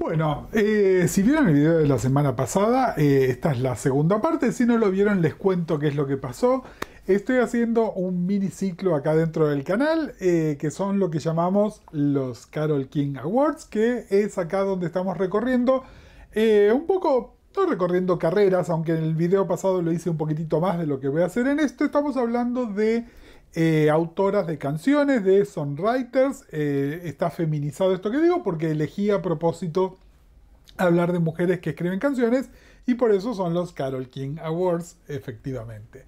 Bueno, eh, si vieron el video de la semana pasada, eh, esta es la segunda parte. Si no lo vieron, les cuento qué es lo que pasó. Estoy haciendo un miniciclo acá dentro del canal, eh, que son lo que llamamos los Carol King Awards, que es acá donde estamos recorriendo un poco no recorriendo carreras, aunque en el video pasado lo hice un poquitito más de lo que voy a hacer en esto, estamos hablando de eh, autoras de canciones, de songwriters. Eh, está feminizado esto que digo porque elegí a propósito hablar de mujeres que escriben canciones y por eso son los Carol King Awards, efectivamente.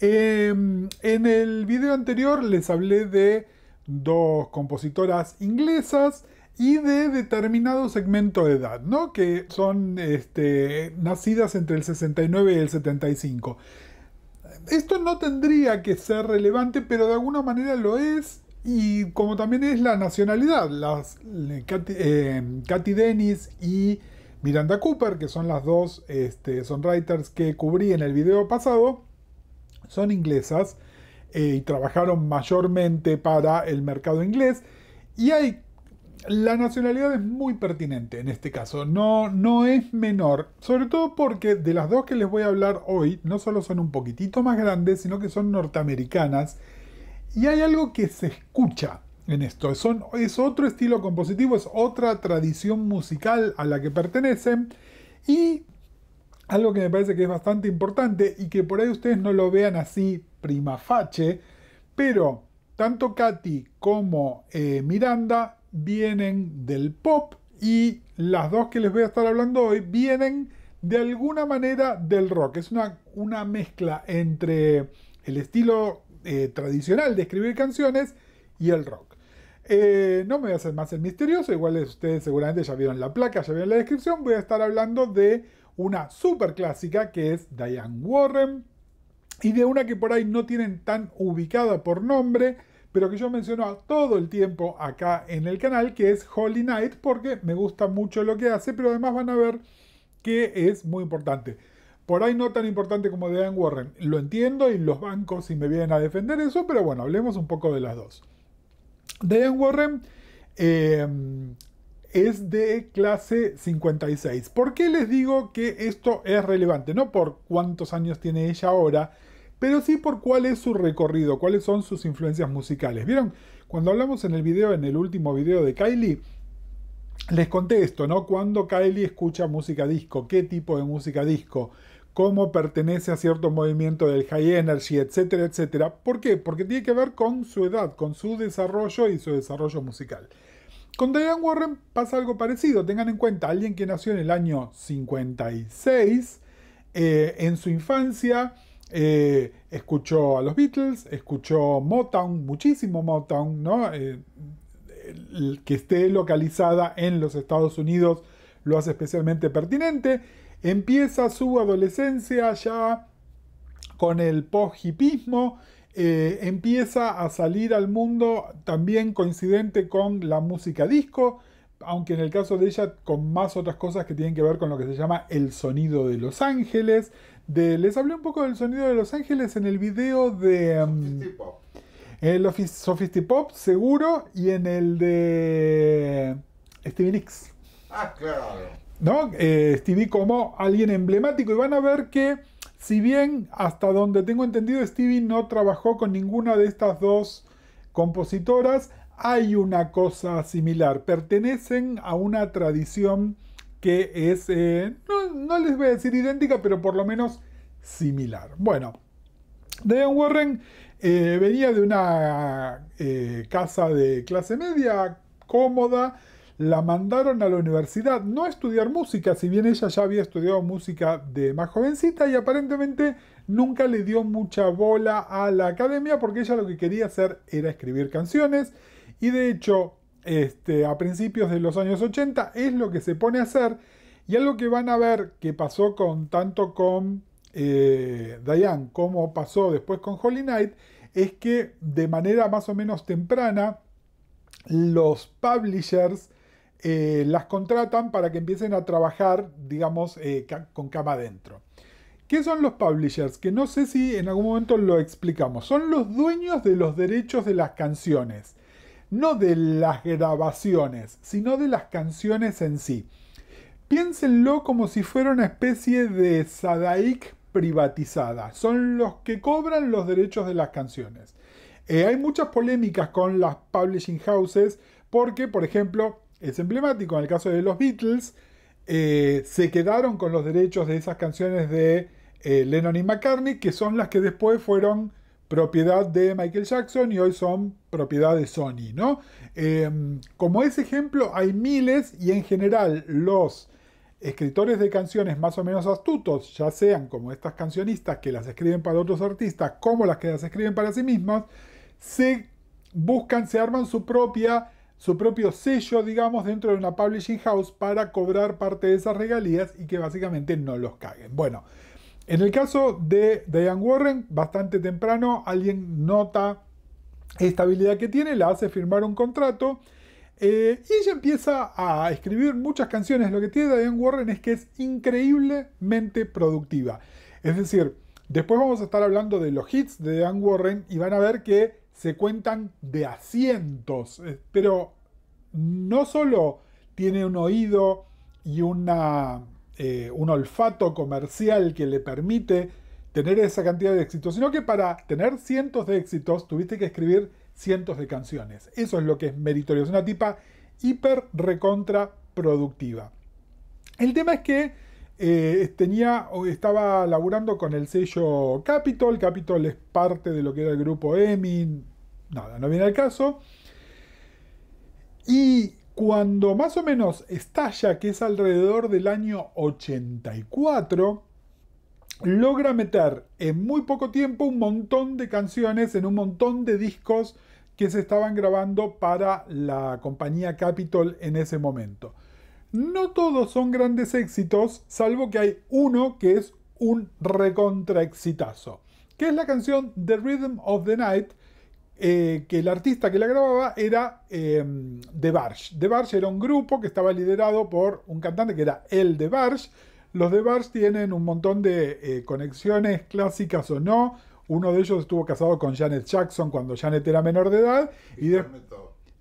Em, en el video anterior les hablé de dos compositoras inglesas y de determinado segmento de edad, ¿no? que son este, nacidas entre el 69 y el 75 esto no tendría que ser relevante, pero de alguna manera lo es. Y como también es la nacionalidad, las, eh, Katy, Dennis y Miranda Cooper, que son las dos este, songwriters que cubrí en el video pasado, son inglesas eh, y trabajaron mayormente para el mercado inglés. Y hay la nacionalidad es muy pertinente en este caso, no, no es menor, sobre todo porque de las dos que les voy a hablar hoy, no solo son un poquitito más grandes, sino que son norteamericanas, y hay algo que se escucha en esto, es otro estilo compositivo, es otra tradición musical a la que pertenecen, y algo que me parece que es bastante importante y que por ahí ustedes no lo vean así prima pero tanto Katy como eh, Miranda vienen del pop y las dos que les voy a estar hablando hoy vienen de alguna manera del rock. Es una, una mezcla entre el estilo eh, tradicional de escribir canciones y el rock. Eh, no me voy a hacer más el misterioso, igual ustedes seguramente ya vieron la placa, ya vieron la descripción. Voy a estar hablando de una super clásica que es Diane Warren y de una que por ahí no tienen tan ubicada por nombre pero que yo menciono todo el tiempo acá en el canal, que es Holy Knight, porque me gusta mucho lo que hace, pero además van a ver que es muy importante. Por ahí no tan importante como Dan Warren. Lo entiendo y los bancos si me vienen a defender eso, pero bueno, hablemos un poco de las dos. Dan Warren eh, es de clase 56. ¿Por qué les digo que esto es relevante? No por cuántos años tiene ella ahora, pero sí por cuál es su recorrido, cuáles son sus influencias musicales. ¿Vieron? Cuando hablamos en el video, en el último video de Kylie, les esto, ¿no? Cuando Kylie escucha música disco, qué tipo de música disco, cómo pertenece a cierto movimiento del high energy, etcétera, etcétera. ¿Por qué? Porque tiene que ver con su edad, con su desarrollo y su desarrollo musical. Con Diane Warren pasa algo parecido. Tengan en cuenta, alguien que nació en el año 56, eh, en su infancia eh, escuchó a los Beatles, escuchó Motown, muchísimo Motown, ¿no? Eh, que esté localizada en los Estados Unidos lo hace especialmente pertinente. Empieza su adolescencia ya con el post-hipismo, eh, empieza a salir al mundo también coincidente con la música disco, aunque en el caso de ella con más otras cosas que tienen que ver con lo que se llama el sonido de Los Ángeles, les hablé un poco del sonido de Los Ángeles en el video de... en um, el Sophistipop, seguro, y en el de Stevie Nicks. Ah, claro. ¿No? Eh, Stevie como alguien emblemático. Y van a ver que, si bien hasta donde tengo entendido, Stevie no trabajó con ninguna de estas dos compositoras, hay una cosa similar. Pertenecen a una tradición que es, eh, no, les voy a decir idéntica, pero por lo menos similar. Bueno, Dean Warren eh, venía de una eh, casa de clase media, cómoda, la mandaron a la universidad, no a estudiar música, si bien ella ya había estudiado música de más jovencita y aparentemente nunca le dio mucha bola a la academia porque ella lo que quería hacer era escribir canciones y de hecho este, a principios de los años 80, es lo que se pone a hacer. Y algo que van a ver que pasó tanto con eh, Diane como pasó después con Holy Knight, es que de manera más o menos temprana los publishers eh, las contratan para que empiecen a trabajar, digamos, eh, con cama adentro. ¿Qué son los publishers? Que no sé si en algún momento lo explicamos. Son los dueños de los derechos de las canciones no de las grabaciones, sino de las canciones en sí. Piénsenlo como si fuera una especie de Sadaik privatizada. Son los que cobran los derechos de las canciones. Eh, hay muchas polémicas con las publishing houses porque, por ejemplo, es emblemático en el caso de los Beatles, eh, se quedaron con los derechos de esas canciones de eh, Lennon y McCartney, que son las que después fueron propiedad de Michael Jackson y hoy son propiedad de Sony, ¿no? Em, como ese ejemplo hay miles y en general los escritores de canciones más o menos astutos, ya sean como estas cancionistas que las escriben para otros artistas, como las que las escriben para sí mismas, se buscan, se arman su propia su propio sello, digamos, dentro de una publishing house para cobrar parte de esas regalías y que básicamente no los caguen. Bueno, en el caso de Diane Warren, bastante temprano, alguien nota esta habilidad que tiene, la hace firmar un contrato eh, y ella empieza a escribir muchas canciones. Lo que tiene Diane Warren es que es increíblemente productiva. Es decir, después vamos a estar hablando de los hits de Diane Warren y van a ver que se cuentan de asientos. Eh, pero no solo tiene un oído y una eh, un olfato comercial que le permite tener esa cantidad de éxitos, sino que para tener cientos de éxitos tuviste que escribir cientos de canciones. Eso es lo que es meritorio. Es una tipa hiper recontra productiva. El tema es que eh, estaba laburando con el sello Capitol. Capitol es parte de lo que era el grupo Emin Nada, no viene al caso. Y cuando más o menos estalla, que es alrededor del año 84, logra meter en muy poco tiempo un montón de canciones en un montón de discos que se estaban grabando para la compañía Capitol en ese momento. No todos son grandes éxitos, salvo que hay uno que es un recontraexitazo, que es la canción The Rhythm of the Night, eh, que el artista que la grababa era em, The Barge. The Barge era un grupo que estaba liderado por un cantante que era el The Barge. Los The Barge tienen un montón de eh, conexiones clásicas o no. Uno de ellos estuvo casado con Janet Jackson cuando Janet era menor de edad.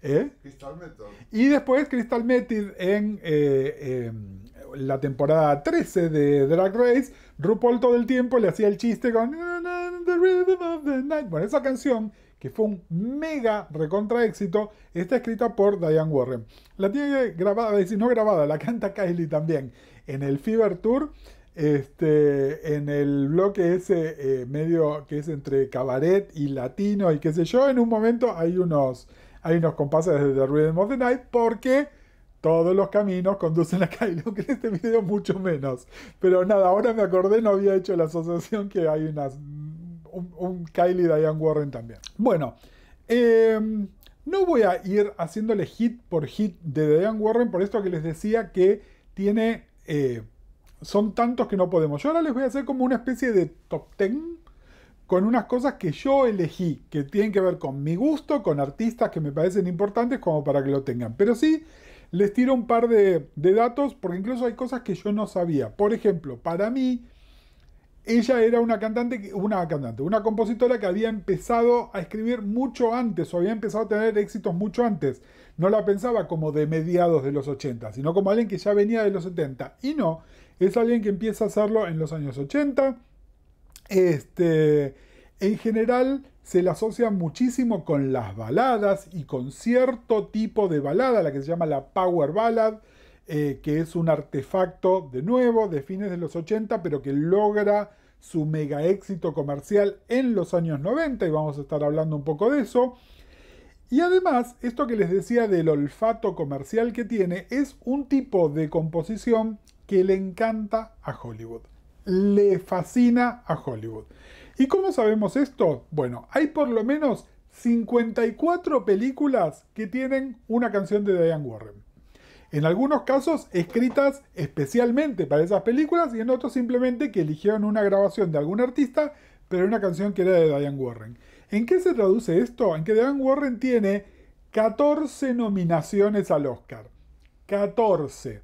¿Eh? Crystal Method. y después Crystal Method en em, la temporada 13 de Drag Race, RuPaul todo el tiempo le hacía el chiste con The Rhythm of the Night. Bueno, esa canción que fue un mega recontra éxito, está escrita por Diane Warren. La tiene grabada, decir, no grabada, la canta Kylie también en el Fever Tour, este, en el bloque ese eh, medio que es entre cabaret y latino y qué sé yo, en un momento hay unos, hay unos compases de The Rhythm of the Night porque todos los caminos conducen a Kylie, aunque en este video mucho menos. Pero nada, ahora me acordé, no había hecho la asociación que hay unas un, Kylie Diane Warren también. Bueno, em, no voy a ir haciéndole hit por hit de Diane Warren por esto que les decía que tiene... Eh, son tantos que no podemos. Yo ahora les voy a hacer como una especie de top ten con unas cosas que yo elegí, que tienen que ver con mi gusto, con artistas que me parecen importantes como para que lo tengan. Pero sí, les tiro un par de datos porque incluso hay cosas que yo no sabía. Por ejemplo, para mí, ella era una cantante, una cantante, una compositora que había empezado a escribir mucho antes o había empezado a tener éxitos mucho antes. No la pensaba como de mediados de los 80, sino como alguien que ya venía de los 70. Y no, es alguien que empieza a hacerlo en los años 80. Este, en general se la asocia muchísimo con las baladas y con cierto tipo de balada, la que se llama la power ballad eh, que es un artefacto de nuevo de fines de los 80, pero que logra su mega éxito comercial en los años 90 y vamos a estar hablando un poco de eso. Y además, esto que les decía del olfato comercial que tiene es un tipo de composición que le encanta a Hollywood. Le fascina a Hollywood. ¿Y cómo sabemos esto? Bueno, hay por lo menos 54 películas que tienen una canción de Diane Warren. En algunos casos escritas especialmente para esas películas y en otros simplemente que eligieron una grabación de algún artista, pero una canción que era de Diane Warren. ¿En qué se traduce esto? En que Diane Warren tiene 14 nominaciones al Oscar. 14.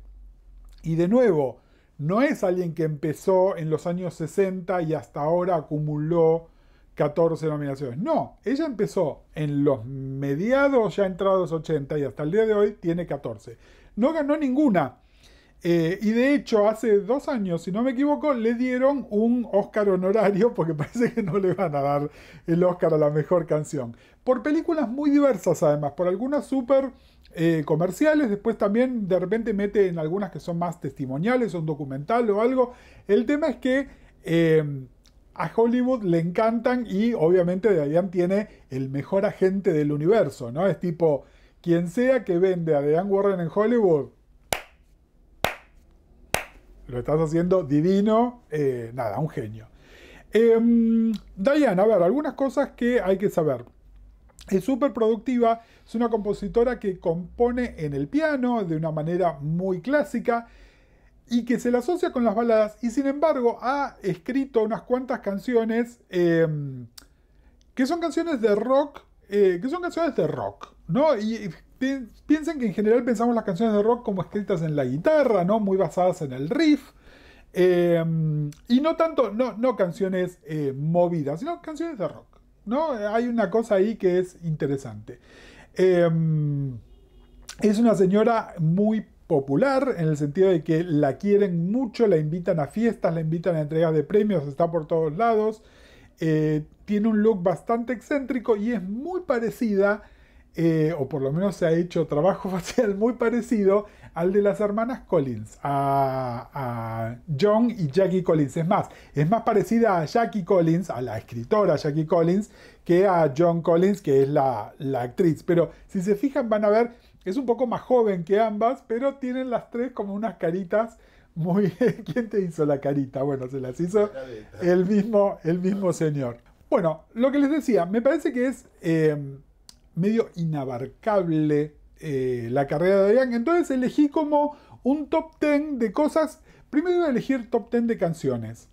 Y de nuevo, no es alguien que empezó en los años 60 y hasta ahora acumuló 14 nominaciones. No, ella empezó en los mediados ya entrados 80 y hasta el día de hoy tiene 14 no ganó ninguna. Eh, y de hecho, hace dos años, si no me equivoco, le dieron un Oscar honorario porque parece que no le van a dar el Oscar a la mejor canción. Por películas muy diversas además, por algunas súper eh, comerciales, después también de repente mete en algunas que son más testimoniales, un documental o algo. El tema es que... Eh, a Hollywood le encantan y obviamente Diane tiene el mejor agente del universo, ¿no? Es tipo, quien sea que vende a Dean Warren en Hollywood, lo estás haciendo divino, eh, nada, un genio. Eh, em, Diana, a ver, algunas cosas que hay que saber. Es súper productiva, es una compositora que compone en el piano de una manera muy clásica y que se la asocia con las baladas y sin embargo ha escrito unas cuantas canciones em, que son canciones de rock eh, que son canciones de rock, ¿no? Y piensen que en general pensamos las canciones de rock como escritas en la guitarra, ¿no? Muy basadas en el riff. Em, y no tanto, no, no canciones eh, movidas, sino canciones de rock. ¿no? Hay una cosa ahí que es interesante. Em, es una señora muy popular en el sentido de que la quieren mucho, la invitan a fiestas, la invitan a entregas de premios, está por todos lados. Eh, tiene un look bastante excéntrico y es muy parecida, eh, o por lo menos se ha hecho trabajo facial muy parecido al de las hermanas Collins, a, John y Jackie Collins. Es más, es más parecida a Jackie Collins, a la escritora Jackie Collins, que a John Collins, que es la, actriz. Pero si se fijan van a ver, es un poco más joven que ambas, pero tienen las tres como unas caritas muy... ¿Quién te hizo la carita? Bueno, se las hizo el mismo, el mismo señor. Bueno, lo que les decía, me parece que es eh, medio inabarcable eh, la carrera de Young. entonces elegí como un top ten de cosas. Primero iba a elegir top ten de canciones.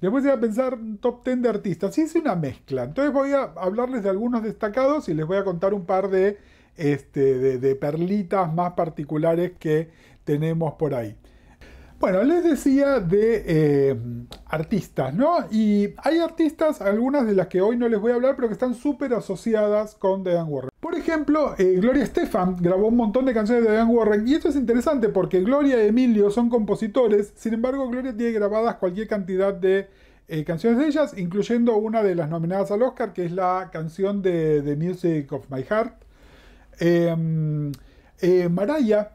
Después iba a pensar top ten de artistas. es una mezcla. Entonces voy a hablarles de algunos destacados y les voy a contar un par de este, perlitas más particulares que tenemos por ahí. Bueno, les decía de eh, artistas, ¿no? Y hay artistas, algunas de las que hoy no les voy a hablar, pero que están súper asociadas con The Warren. Por ejemplo, eh, Gloria Estefan grabó un montón de canciones de Dan Warren y esto es interesante porque Gloria y Emilio son compositores, sin embargo Gloria tiene grabadas cualquier cantidad de eh, canciones de ellas, incluyendo una de las nominadas al Oscar, que es la canción de The Music of My Heart. Em, eh, Maraya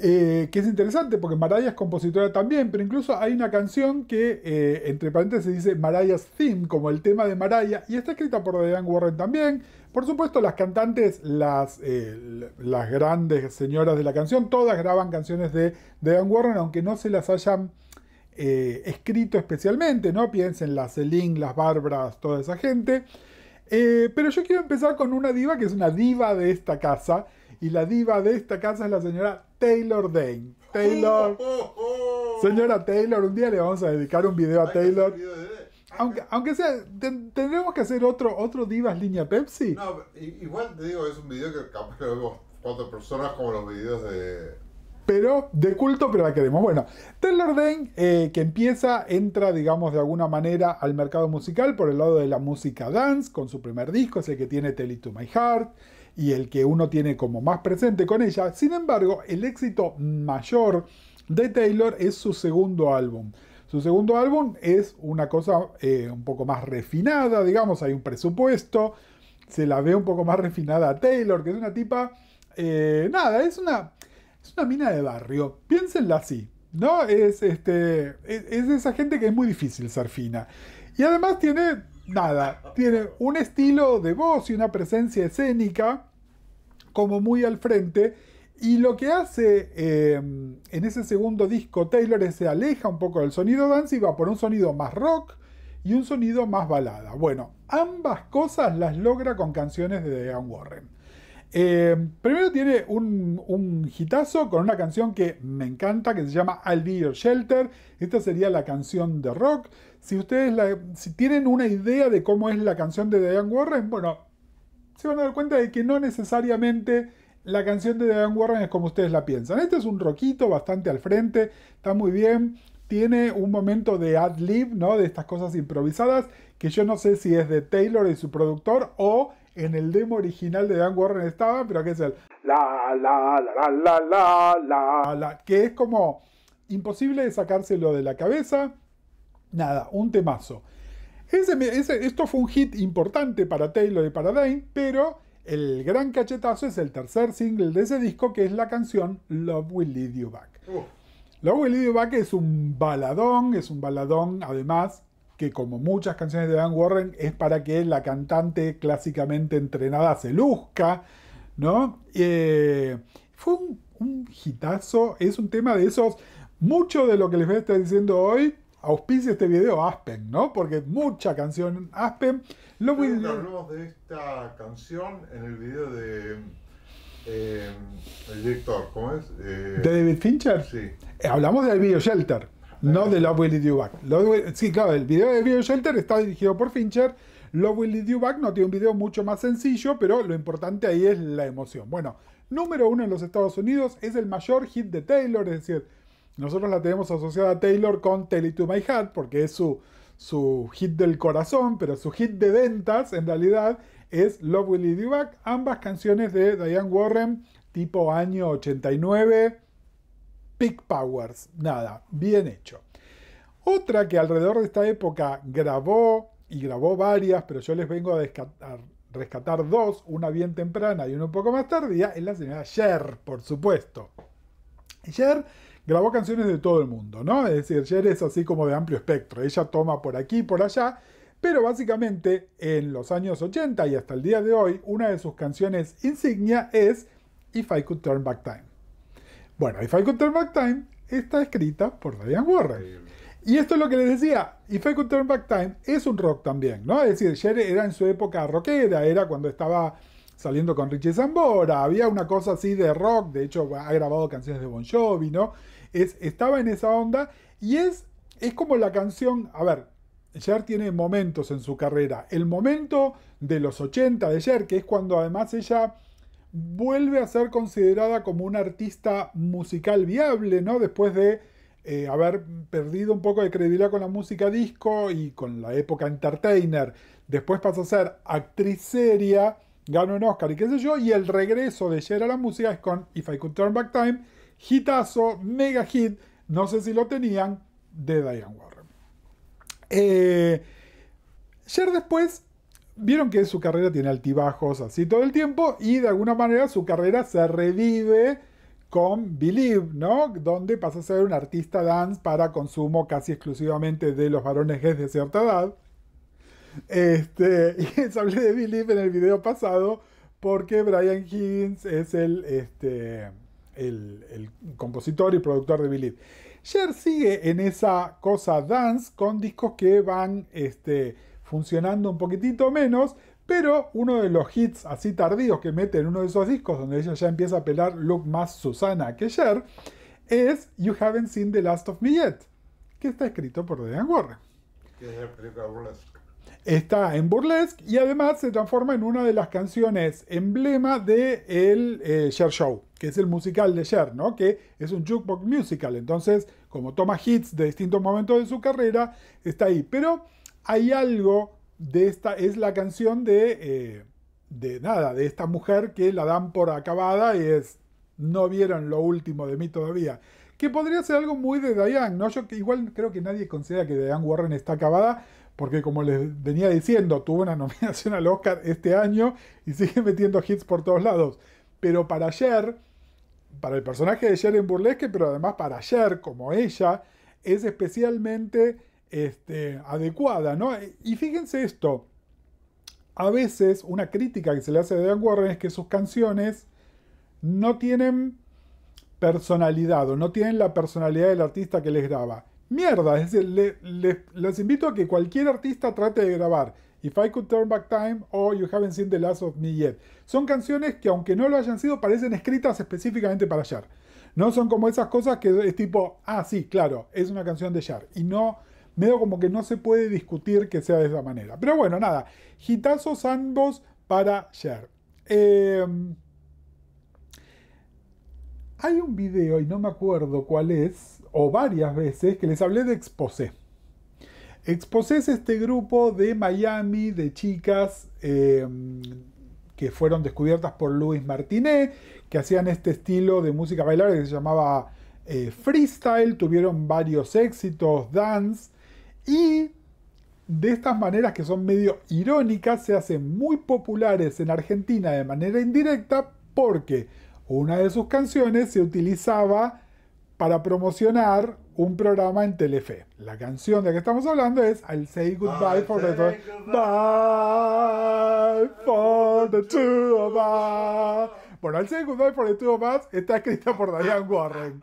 eh, que es interesante porque Maraya es compositora también, pero incluso hay una canción que eh, entre paréntesis dice Maraya's Theme, como el tema de Maraya, y está escrita por Diane Warren también. Por supuesto, las cantantes, las, eh, las grandes señoras de la canción, todas graban canciones de Diane Warren, aunque no se las hayan escrito especialmente, ¿no? Piensen las Celine, las Bárbaras, toda esa gente. pero yo quiero empezar con una diva que es una diva de esta casa y la diva de esta casa es la señora Taylor Dane. Taylor. Oh, oh, oh, señora Taylor, un día le vamos a dedicar un video a Taylor. Aunque, aunque sea, tendremos que hacer otro, otro Divas Línea Pepsi. No, igual te digo, es un video que capaz cuatro personas como los videos de, pero de culto, pero la queremos. Bueno, Taylor Dane, eh, que empieza, entra, digamos, de alguna manera al mercado musical por el lado de la música dance con su primer disco, es el que tiene Tell It to My Heart y el que uno tiene como más presente con ella. Sin embargo, el éxito mayor de Taylor es su segundo álbum. Su segundo álbum es una cosa eh, un poco más refinada, digamos, hay un presupuesto, se la ve un poco más refinada a Taylor, que es una tipa, eh, nada, es una, es una mina de barrio, piénsenla así, ¿no? Es, este, es, es esa gente que es muy difícil ser fina. Y además tiene nada, tiene un estilo de voz y una presencia escénica como muy al frente. Y lo que hace em, en ese segundo disco Taylor es se aleja un poco del sonido dance y va por un sonido más rock y un sonido más balada. Bueno, ambas cosas las logra con canciones de Dean Warren. Eh, primero tiene un, un hitazo con una canción que me encanta, que se llama I'll Be Your Shelter. Esta sería la canción de rock. Si ustedes si tienen una idea de cómo es la canción de Diane Warren, bueno, se van a dar cuenta de que no necesariamente la canción de Diane Warren es como ustedes la piensan. Este es un roquito bastante al frente, está muy bien. Tiene un momento de ad lib, ¿no? De estas cosas improvisadas, que yo no sé si es de Taylor y su productor o en el demo original de Dan Warren estaba, pero que es el la la la la la la que es como imposible de sacárselo de la cabeza. Nada, un temazo. Ese, esto fue un hit importante para Taylor y para Dane, pero el gran cachetazo es el tercer single de ese disco, que es la canción Love Will Lead You Back. Uh. Love Will Lead You Back es un baladón, es un baladón además que como muchas canciones de Van Warren es para que la cantante clásicamente entrenada se luzca, ¿no? Eh, fue un, hitazo, es un tema de esos, mucho de lo que les voy a estar diciendo hoy auspicia este video Aspen, ¿no? Porque mucha canción Aspen. Lo hablamos de esta canción en el video de eh, el director, ¿cómo es? Eh, ¿De David Fincher? Sí. Hablamos del video Shelter. No de Love Will Lead Back. sí, claro, el video de Video Shelter está dirigido por Fincher. Love Will Lead You Back no tiene un video mucho más sencillo, pero lo importante ahí es la emoción. Bueno, número uno en los Estados Unidos es el mayor hit de Taylor, es decir, nosotros la tenemos asociada a Taylor con Tell It To My Heart, porque es su, su hit del corazón, pero su hit de ventas en realidad es Love Will Lead You Back, ambas canciones de Diane Warren, tipo año 89, Big Powers. Nada, bien hecho. Otra que alrededor de esta época grabó, y grabó varias, pero yo les vengo a, rescatar dos, una bien temprana y una un poco más tardía, es la señora Cher, por supuesto. Cher grabó canciones de todo el mundo, ¿no? Es decir, Cher es así como de amplio espectro, ella toma por aquí por allá, pero básicamente en los años 80 y hasta el día de hoy, una de sus canciones insignia es If I Could Turn Back Time. Bueno, If I Could Turn Back Time está escrita por Diane Warren. Y esto es lo que les decía, If I Could Turn Back Time es un rock también, ¿no? Es decir, Cher era en su época rockera, era cuando estaba saliendo con Richie Zambora, había una cosa así de rock, de hecho ha grabado canciones de Bon Jovi, ¿no? Es, estaba en esa onda y es, es como la canción, a ver, Cher tiene momentos en su carrera, el momento de los 80 de Cher, que es cuando además ella vuelve a ser considerada como una artista musical viable, ¿no? Después de eh, haber perdido un poco de credibilidad con la música disco y con la época entertainer. Después pasa a ser actriz seria, gana un Oscar y qué sé yo, y el regreso de Cher a la música es con If I Could Turn Back Time, hitazo, mega hit, no sé si lo tenían, de Diane Warren. Eh, después vieron que su carrera tiene altibajos así todo el tiempo y de alguna manera su carrera se revive con Believe, ¿no? Donde pasa a ser un artista dance para consumo casi exclusivamente de los varones gays de cierta edad. Este, y les hablé de Believe en el video pasado porque Brian Higgins es el, este, el, compositor y productor de Believe. Cher sigue en esa cosa dance con discos que van este, funcionando un poquitito menos, pero uno de los hits así tardíos que mete en uno de esos discos, donde ella ya empieza a pelar look más Susana que Cher, es You Haven't Seen The Last of Me Yet, que está escrito por Diane Warren. Está en burlesque y además se transforma en una de las canciones emblema de el eh, Cher Show, que es el musical de Cher, ¿no? que es un jukebox musical. Entonces, como toma hits de distintos momentos de su carrera, está ahí. Pero hay algo de esta, es la canción de, eh, de nada, de esta mujer que la dan por acabada y es, no vieron lo último de mí todavía. Que podría ser algo muy de Diane, ¿no? Yo igual creo que nadie considera que Diane Warren está acabada, porque como les venía diciendo, tuvo una nominación al Oscar este año y sigue metiendo hits por todos lados. Pero para ayer, para el personaje de en Burlesque, pero además para ayer, como ella, es especialmente este, adecuada, ¿no? E, y fíjense esto, a veces una crítica que se le hace a Dan Warren es que sus canciones no tienen personalidad o no tienen la personalidad del artista que les graba. Mierda, es decir, les invito a que cualquier artista trate de grabar If I Could Turn Back Time o oh, You Haven't Seen the Last of Me Yet. Son canciones que aunque no lo hayan sido, parecen escritas específicamente para Yar. No son como esas cosas que es tipo, ah, sí, claro, es una canción de Yar Y no medio como que no se puede discutir que sea de esa manera. Pero bueno, nada, gitazos ambos para Cher. Em, hay un video, y no me acuerdo cuál es, o varias veces, que les hablé de Exposé. Exposé es este grupo de Miami, de chicas em, que fueron descubiertas por Luis Martinet, que hacían este estilo de música bailar que se llamaba eh, freestyle, tuvieron varios éxitos, dance, y de estas maneras que son medio irónicas se hacen muy populares en Argentina de manera indirecta porque una de sus canciones se utilizaba para promocionar un programa en Telefe. La canción de la que estamos hablando es I'll Say Goodbye for the Two of Us. Bueno, I'll Say Goodbye for the Two of Us está escrita por Diane Warren.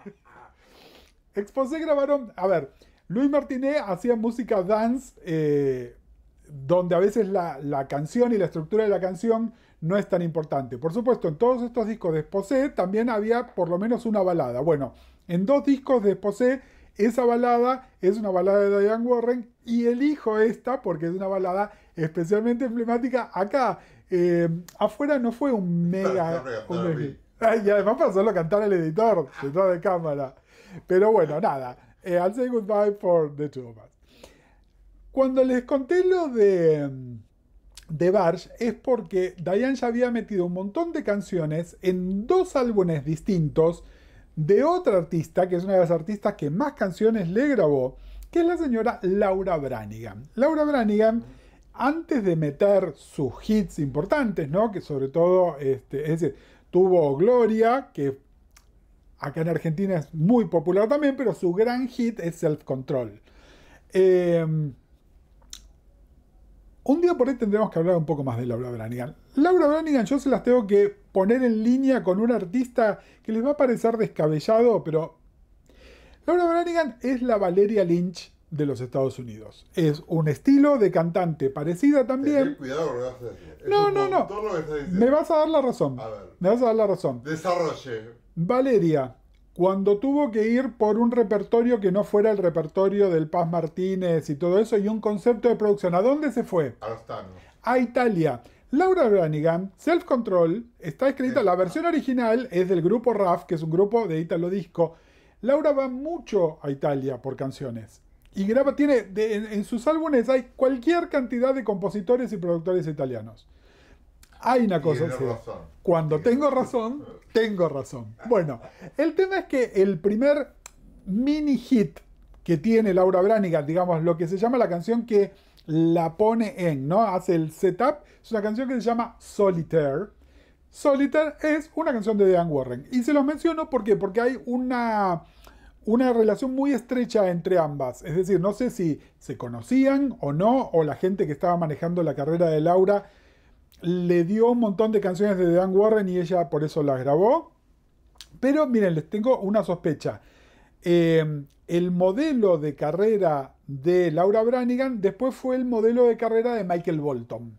Exposé grabaron, a ver, Luis Martinet hacía música dance eh, donde a veces la, canción y la estructura de la canción no es tan importante. Por supuesto, en todos estos discos de Esposé también había por lo menos una balada. Bueno, en dos discos de Esposé esa balada es una balada de Diane Warren y elijo esta porque es una balada especialmente emblemática acá. Eh, afuera no fue un mega... y además para solo cantar el editor detrás de cámara. Pero bueno, nada. Eh, I'll say goodbye for the two of Cuando les conté lo de, de Barge es porque Diane ya había metido un montón de canciones en dos álbumes distintos de otra artista, que es una de las artistas que más canciones le grabó, que es la señora Laura Branigan. Laura Branigan, antes de meter sus hits importantes, ¿no? que sobre todo, este, tuvo Gloria, que acá en Argentina es muy popular también, pero su gran hit es Self Control. Em, un día por ahí tendremos que hablar un poco más de Laura Branigan. Laura Branigan yo se las tengo que poner en línea con un artista que les va a parecer descabellado, pero Laura Branigan es la Valeria Lynch de los Estados Unidos. Es un estilo de cantante parecida también. cuidado lo que vas a decir. No, no, no. Me vas a dar la razón. A ver. Me vas a dar la razón. Desarrolle. Valeria, cuando tuvo que ir por un repertorio que no fuera el repertorio del Paz Martínez y todo eso, y un concepto de producción, ¿a dónde se fue? A Italia. Laura Branigan, Self Control, está escrita, la versión original es del grupo RAF, que es un grupo de Italo Disco. Laura va mucho a Italia por canciones. Y graba, tiene, en sus álbumes hay cualquier cantidad de compositores y productores italianos hay una cosa. así cuando tengo razón, tengo razón. Bueno, el tema es que el primer mini hit que tiene Laura Branigan, digamos, lo que se llama la canción que la pone en, ¿no? Hace el setup, es una canción que se llama Solitaire. Solitaire es una canción de Dan Warren. Y se los menciono ¿por porque hay una, una relación muy estrecha entre ambas. Es decir, no sé si se conocían o no, o la gente que estaba manejando la carrera de Laura le dio un montón de canciones de Dan Warren y ella por eso las grabó. Pero miren, les tengo una sospecha. Eh, el modelo de carrera de Laura Branigan después fue el modelo de carrera de Michael Bolton.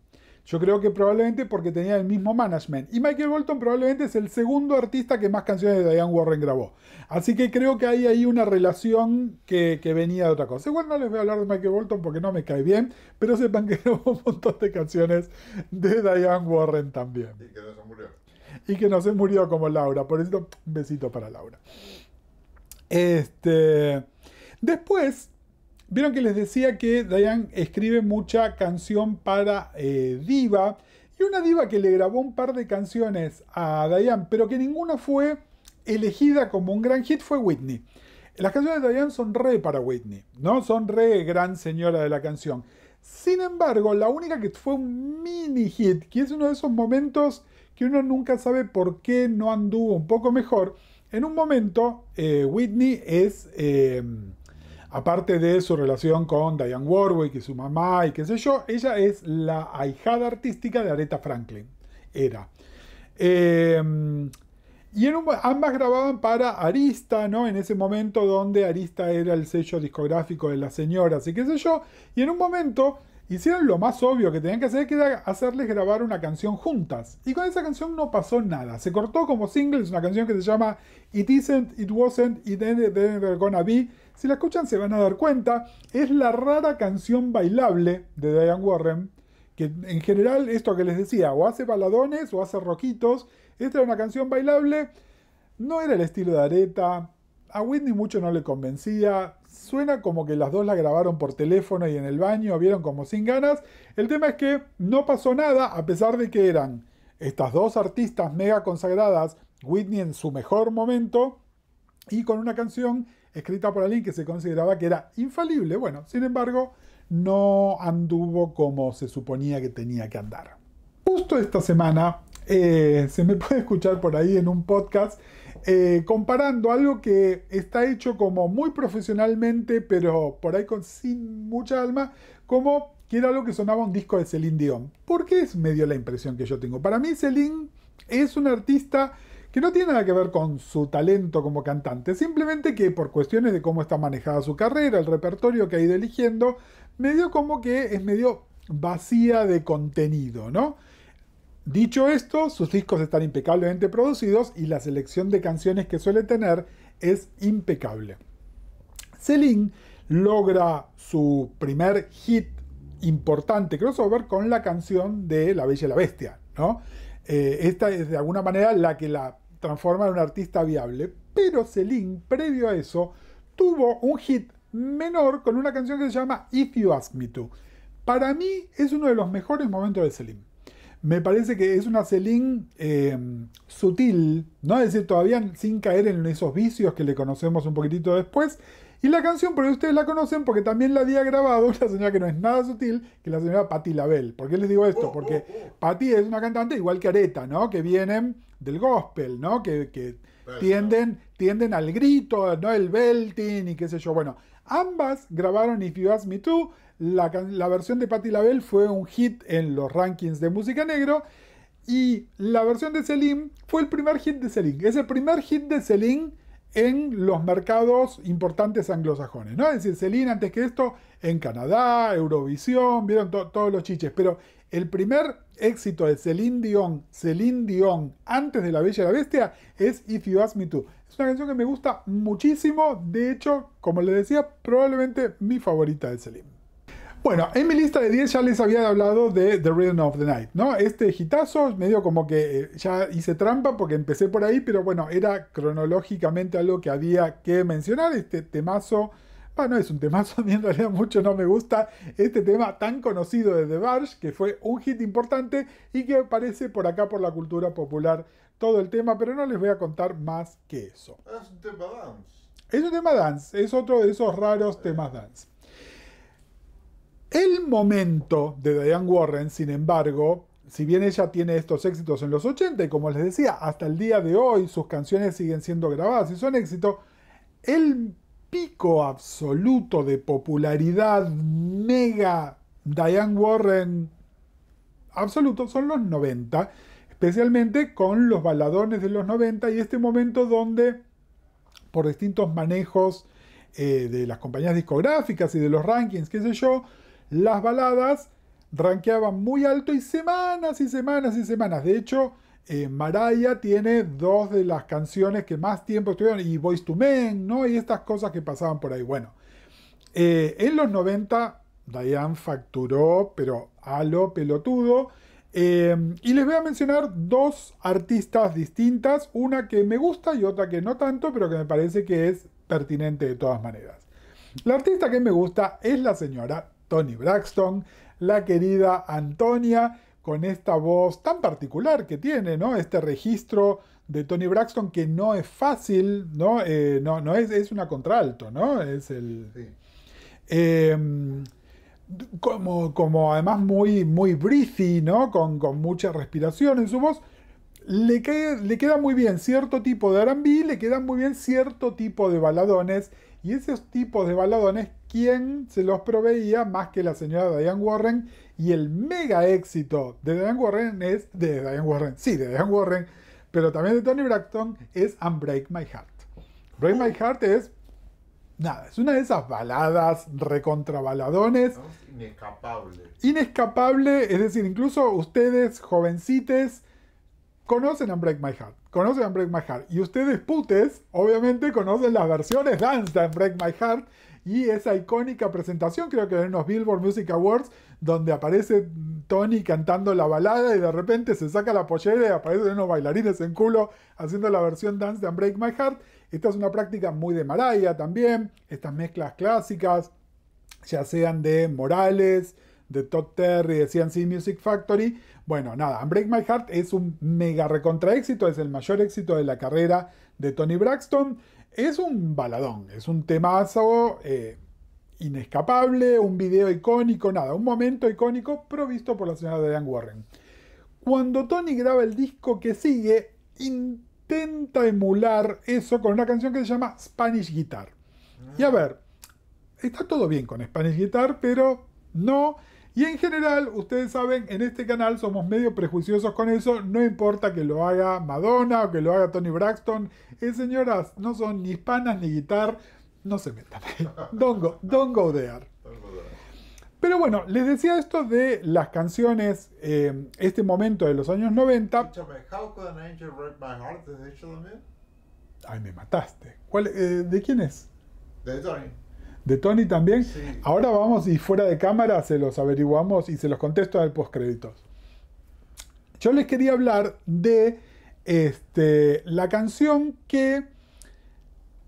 Yo creo que probablemente porque tenía el mismo management. Y Michael Bolton probablemente es el segundo artista que más canciones de Diane Warren grabó. Así que creo que hay ahí una relación que, venía de otra cosa. Igual no les voy a hablar de Michael Bolton porque no me cae bien, pero sepan que grabó un montón de canciones de Diane Warren también. Y que no se murió. Y que no se murió como Laura. Por eso, un besito para Laura. Este. Después, Vieron que les decía que Diane escribe mucha canción para eh, diva y una diva que le grabó un par de canciones a Diane, pero que ninguna fue elegida como un gran hit fue Whitney. Las canciones de Diane son re para Whitney, ¿no? Son re gran señora de la canción. Sin embargo, la única que fue un mini hit, que es uno de esos momentos que uno nunca sabe por qué no anduvo un poco mejor, en un momento eh, Whitney es... Eh, aparte de su relación con Diane Warwick y su mamá y qué sé yo, ella es la ahijada artística de Aretha Franklin. Era. Em, y ambas grababan para Arista, ¿no? En ese momento donde Arista era el sello discográfico de las señoras y qué sé yo. Y en un momento hicieron lo más obvio que tenían que hacer, que era hacerles grabar una canción juntas. Y con esa canción no pasó nada. Se cortó como single, una canción que se llama It Isn't, It Wasn't, It Never Gonna Be si la escuchan se van a dar cuenta, es la rara canción bailable de Diane Warren, que en general esto que les decía, o hace baladones o hace roquitos, esta era una canción bailable, no era el estilo de Areta, a Whitney mucho no le convencía, suena como que las dos la grabaron por teléfono y en el baño, vieron como sin ganas, el tema es que no pasó nada a pesar de que eran estas dos artistas mega consagradas, Whitney en su mejor momento, y con una canción escrita por alguien que se consideraba que era infalible. Bueno, sin embargo, no anduvo como se suponía que tenía que andar. Justo esta semana eh, se me puede escuchar por ahí en un podcast eh, comparando algo que está hecho como muy profesionalmente, pero por ahí con, sin mucha alma, como que era algo que sonaba un disco de Celine Dion. ¿Por qué es medio la impresión que yo tengo? Para mí Celine es un artista que no tiene nada que ver con su talento como cantante, simplemente que por cuestiones de cómo está manejada su carrera, el repertorio que ha ido eligiendo, medio como que es medio vacía de contenido, ¿no? Dicho esto, sus discos están impecablemente producidos y la selección de canciones que suele tener es impecable. Celine logra su primer hit importante crossover con la canción de La Bella y la Bestia, ¿no? Eh, esta es de alguna manera la que la transforma en un artista viable. Pero Celine, previo a eso, tuvo un hit menor con una canción que se llama If You Ask Me To. Para mí es uno de los mejores momentos de Celine. Me parece que es una Celine eh, sutil, ¿no? Es decir, todavía sin caer en esos vicios que le conocemos un poquitito después, y la canción, pero ustedes la conocen, porque también la había grabado una señora que no es nada sutil, que es la señora Patti Label. ¿Por qué les digo esto? Oh, porque oh, oh. Patti es una cantante igual que Areta, ¿no? Que vienen del gospel, ¿no? Que, que tienden, tienden al grito, ¿no? El belting y qué sé yo. Bueno, ambas grabaron If You Ask Me Too. La, la versión de Patti Label fue un hit en los rankings de música negro. Y la versión de Selim fue el primer hit de Selim. Es el primer hit de Selim en los mercados importantes anglosajones, ¿no? Es decir, Celine antes que esto en Canadá, Eurovisión, vieron todos los chiches, pero el primer éxito de Celine Dion, Celine Dion, antes de La Bella y la Bestia, es If You Ask Me To. Es una canción que me gusta muchísimo, de hecho, como les decía, probablemente mi favorita de Celine. Bueno, en mi lista de 10 ya les había hablado de The Rhythm of the Night, ¿no? Este hitazo, medio como que eh, ya hice trampa porque empecé por ahí, pero bueno, era cronológicamente algo que había que mencionar. Este temazo, bueno, ah, es un temazo, a en realidad mucho no me gusta este tema tan conocido de The Barge, que fue un hit importante y que aparece por acá por la cultura popular todo el tema, pero no les voy a contar más que eso. Ah, es un tema dance. Es un tema dance, es otro de esos raros temas dance. El momento de Diane Warren, sin embargo, si bien ella tiene estos éxitos en los 80 y como les decía, hasta el día de hoy sus canciones siguen siendo grabadas y son éxito, el pico absoluto de popularidad mega Diane Warren absoluto son los 90, especialmente con los baladones de los 90 y este momento donde por distintos manejos eh, de las compañías discográficas y de los rankings, qué sé yo, las baladas ranqueaban muy alto y semanas y semanas y semanas. De hecho, eh, Maraya tiene dos de las canciones que más tiempo estuvieron, y Voice to Men, ¿no? Y estas cosas que pasaban por ahí. Bueno, eh, en los 90 Diane facturó, pero a lo pelotudo. Eh, y les voy a mencionar dos artistas distintas, una que me gusta y otra que no tanto, pero que me parece que es pertinente de todas maneras. La artista que me gusta es la señora Tony Braxton, la querida Antonia, con esta voz tan particular que tiene, ¿no? Este registro de Tony Braxton que no es fácil, ¿no? Eh, no, no es, es, una contralto, ¿no? Es el... Em, como, como, además muy, muy ¿no? Con, mucha respiración en su voz. Le, le, queda muy bien cierto tipo de R&B, le quedan muy bien cierto tipo de baladones. Y esos tipos de baladones quién se los proveía más que la señora Diane Warren. Y el mega éxito de Diane Warren es. de Diane Warren, sí, de Diane Warren, pero también de Tony Braxton es Unbreak My Heart. Unbreak My oh. Heart es. Nada, es una de esas baladas recontrabaladones. Inescapable. Inescapable, es decir, incluso ustedes, jovencites, conocen Unbreak My Heart, conocen Unbreak My Heart. Y ustedes putes, obviamente, conocen las versiones danza de Break My Heart, y esa icónica presentación, creo que en los Billboard Music Awards, donde aparece Tony cantando la balada y de repente se saca la pollera y aparecen unos bailarines en culo haciendo la versión Dance de Unbreak My Heart. Esta es una práctica muy de Maraya también, estas mezclas clásicas, ya sean de Morales, de Todd Terry, de CNC Music Factory. Bueno, nada, Unbreak My Heart es un mega recontra es el mayor éxito de la carrera de Tony Braxton. Es un baladón, es un temazo eh, inescapable, un video icónico, nada, un momento icónico provisto por la señora Diane Warren. Cuando Tony graba el disco que sigue, intenta emular eso con una canción que se llama Spanish Guitar. Y a ver, está todo bien con Spanish Guitar, pero no y en general, ustedes saben, en este canal somos medio prejuiciosos con eso, no importa que lo haga Madonna o que lo haga Tony Braxton, eh, señoras, no son ni hispanas ni guitar, no se metan ahí. Don't go, don't there. Pero bueno, les decía esto de las canciones, eh, este momento de los años 90. Ay, me mataste. ¿Cuál, eh, ¿De quién es? De Tony de Tony también. Ahora vamos y fuera de cámara se los averiguamos y se los contesto al postcréditos. Yo les quería hablar de este, la canción que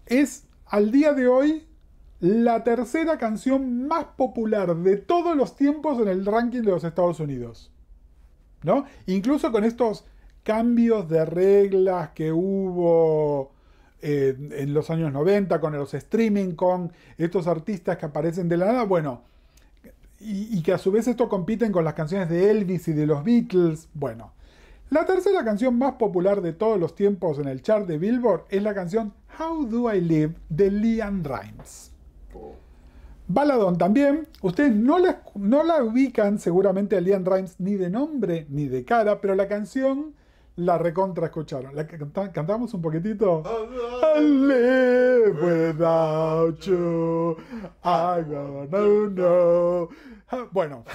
es al día de hoy la tercera canción más popular de todos los tiempos en el ranking de los Estados Unidos. ¿No? Incluso con estos cambios de reglas que hubo en los años 90, con los streaming, con estos artistas que aparecen de la nada, bueno, y, que a su vez esto compiten con las canciones de Elvis y de los Beatles, bueno. La tercera canción más popular de todos los tiempos en el chart de Billboard es la canción How Do I Live de Leanne Rimes. Baladón también, ustedes no la, ubican seguramente a Leanne Rimes ni de nombre ni de cara, pero la canción la recontra escucharon. cantamos un poquitito. I ah, ah, ah. live without you. I don't know. Bueno.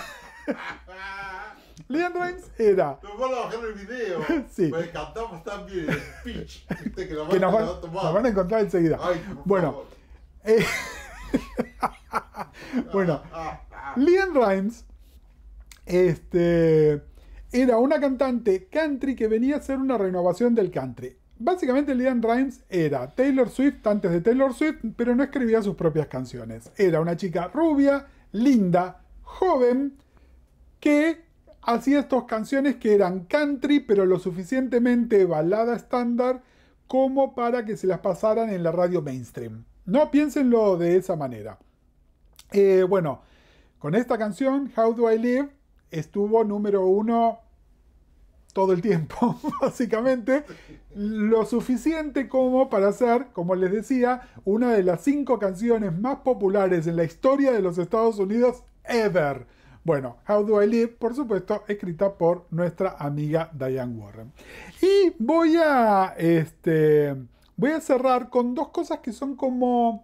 Lian Rimes era. Nos van a bajar el video. sí. Pues cantamos también bien el Que, nos, van, a encontrar enseguida. bueno. Eh, bueno. Lian Rimes. Este era una cantante country que venía a ser una renovación del country. Básicamente Leanne Rimes era Taylor Swift antes de Taylor Swift, pero no escribía sus propias canciones. Era una chica rubia, linda, joven, que hacía estas canciones que eran country, pero lo suficientemente balada estándar como para que se las pasaran en la radio mainstream. No piénsenlo de esa manera. Eh, bueno, con esta canción, How Do I Live, estuvo número uno todo el tiempo, básicamente, lo suficiente como para ser, como les decía, una de las cinco canciones más populares en la historia de los Estados Unidos ever. Bueno, How Do I Live, por supuesto, escrita por nuestra amiga Diane Warren. Y voy a, este, voy a cerrar con dos cosas que son como,